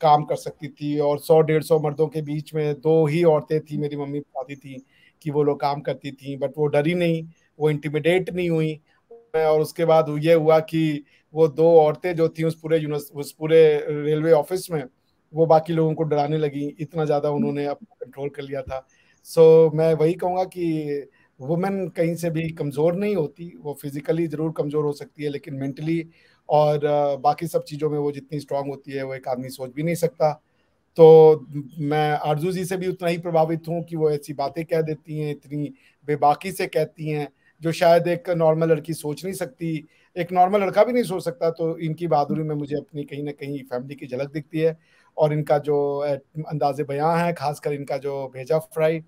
काम कर सकती थी और सौ डेढ़ सौ मर्दों के बीच में दो ही औरतें थी मेरी मम्मी बताती थी कि वो लोग काम करती थी बट वो डरी नहीं वो इंटिमिडेट नहीं हुई और उसके बाद ये हुआ कि वो दो औरतें जो थी उस पूरे उस पूरे रेलवे ऑफिस में वो बाकी लोगों को डराने लगी इतना ज़्यादा उन्होंने अपना कंट्रोल कर लिया था सो so, मैं वही कहूँगा कि वुमेन कहीं से भी कमज़ोर नहीं होती वो फिज़िकली ज़रूर कमज़ोर हो सकती है लेकिन मेंटली और बाकी सब चीज़ों में वो जितनी स्ट्रांग होती है वो एक आदमी सोच भी नहीं सकता तो मैं आरजू जी से भी उतना ही प्रभावित हूँ कि वो ऐसी बातें कह देती हैं इतनी बेबाकी से कहती हैं जो शायद एक नॉर्मल लड़की सोच नहीं सकती एक नॉर्मल लड़का भी नहीं सोच सकता तो इनकी बहादुरी में मुझे अपनी कहीं ना कहीं फैमिली की झलक दिखती है और इनका जो अंदाज बयां है खासकर इनका जो भेजा फ्राई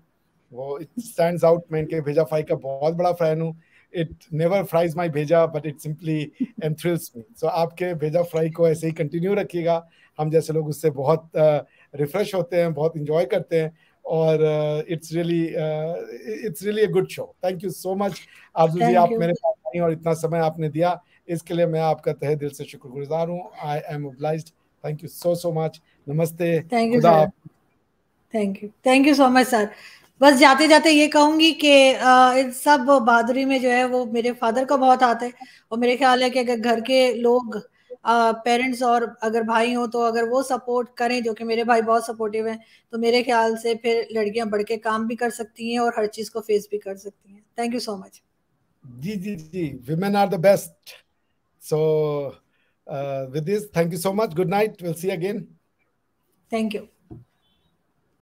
वो इट स्टैंड आउट मैं इनके भेजा फ्राई का बहुत बड़ा फैन हूँ इट नेवर फ्राइज माई भेजा but it simply and me so आपके भेजा फ्राई को ऐसे ही कंटिन्यू रखिएगा हम जैसे लोग उससे बहुत रिफ्रेश uh, होते हैं बहुत इंजॉय करते हैं और it's really it's really a good show thank you so much Aarzoo ji आप मेरे पास आई और इतना समय आपने दिया इसके लिए मैं आपका तहे दिल से शुक्रगुजार हूँ I am oblige thank you so so much नमस्ते thank you thank you thank you so much sir बस जाते जाते ये कहूंगी कि इन सब बहादुरी में जो है वो मेरे फादर का बहुत हाथ है और मेरे ख्याल है कि अगर घर के लोग पेरेंट्स और अगर भाई हो तो अगर वो सपोर्ट करें जो कि मेरे भाई बहुत सपोर्टिव हैं तो मेरे ख्याल से फिर लड़कियां बढ़ के काम भी कर सकती हैं और हर चीज को फेस भी कर सकती हैं थैंक यू सो मच जी जी जी women are the best so with this thank you so much good night will see again thank you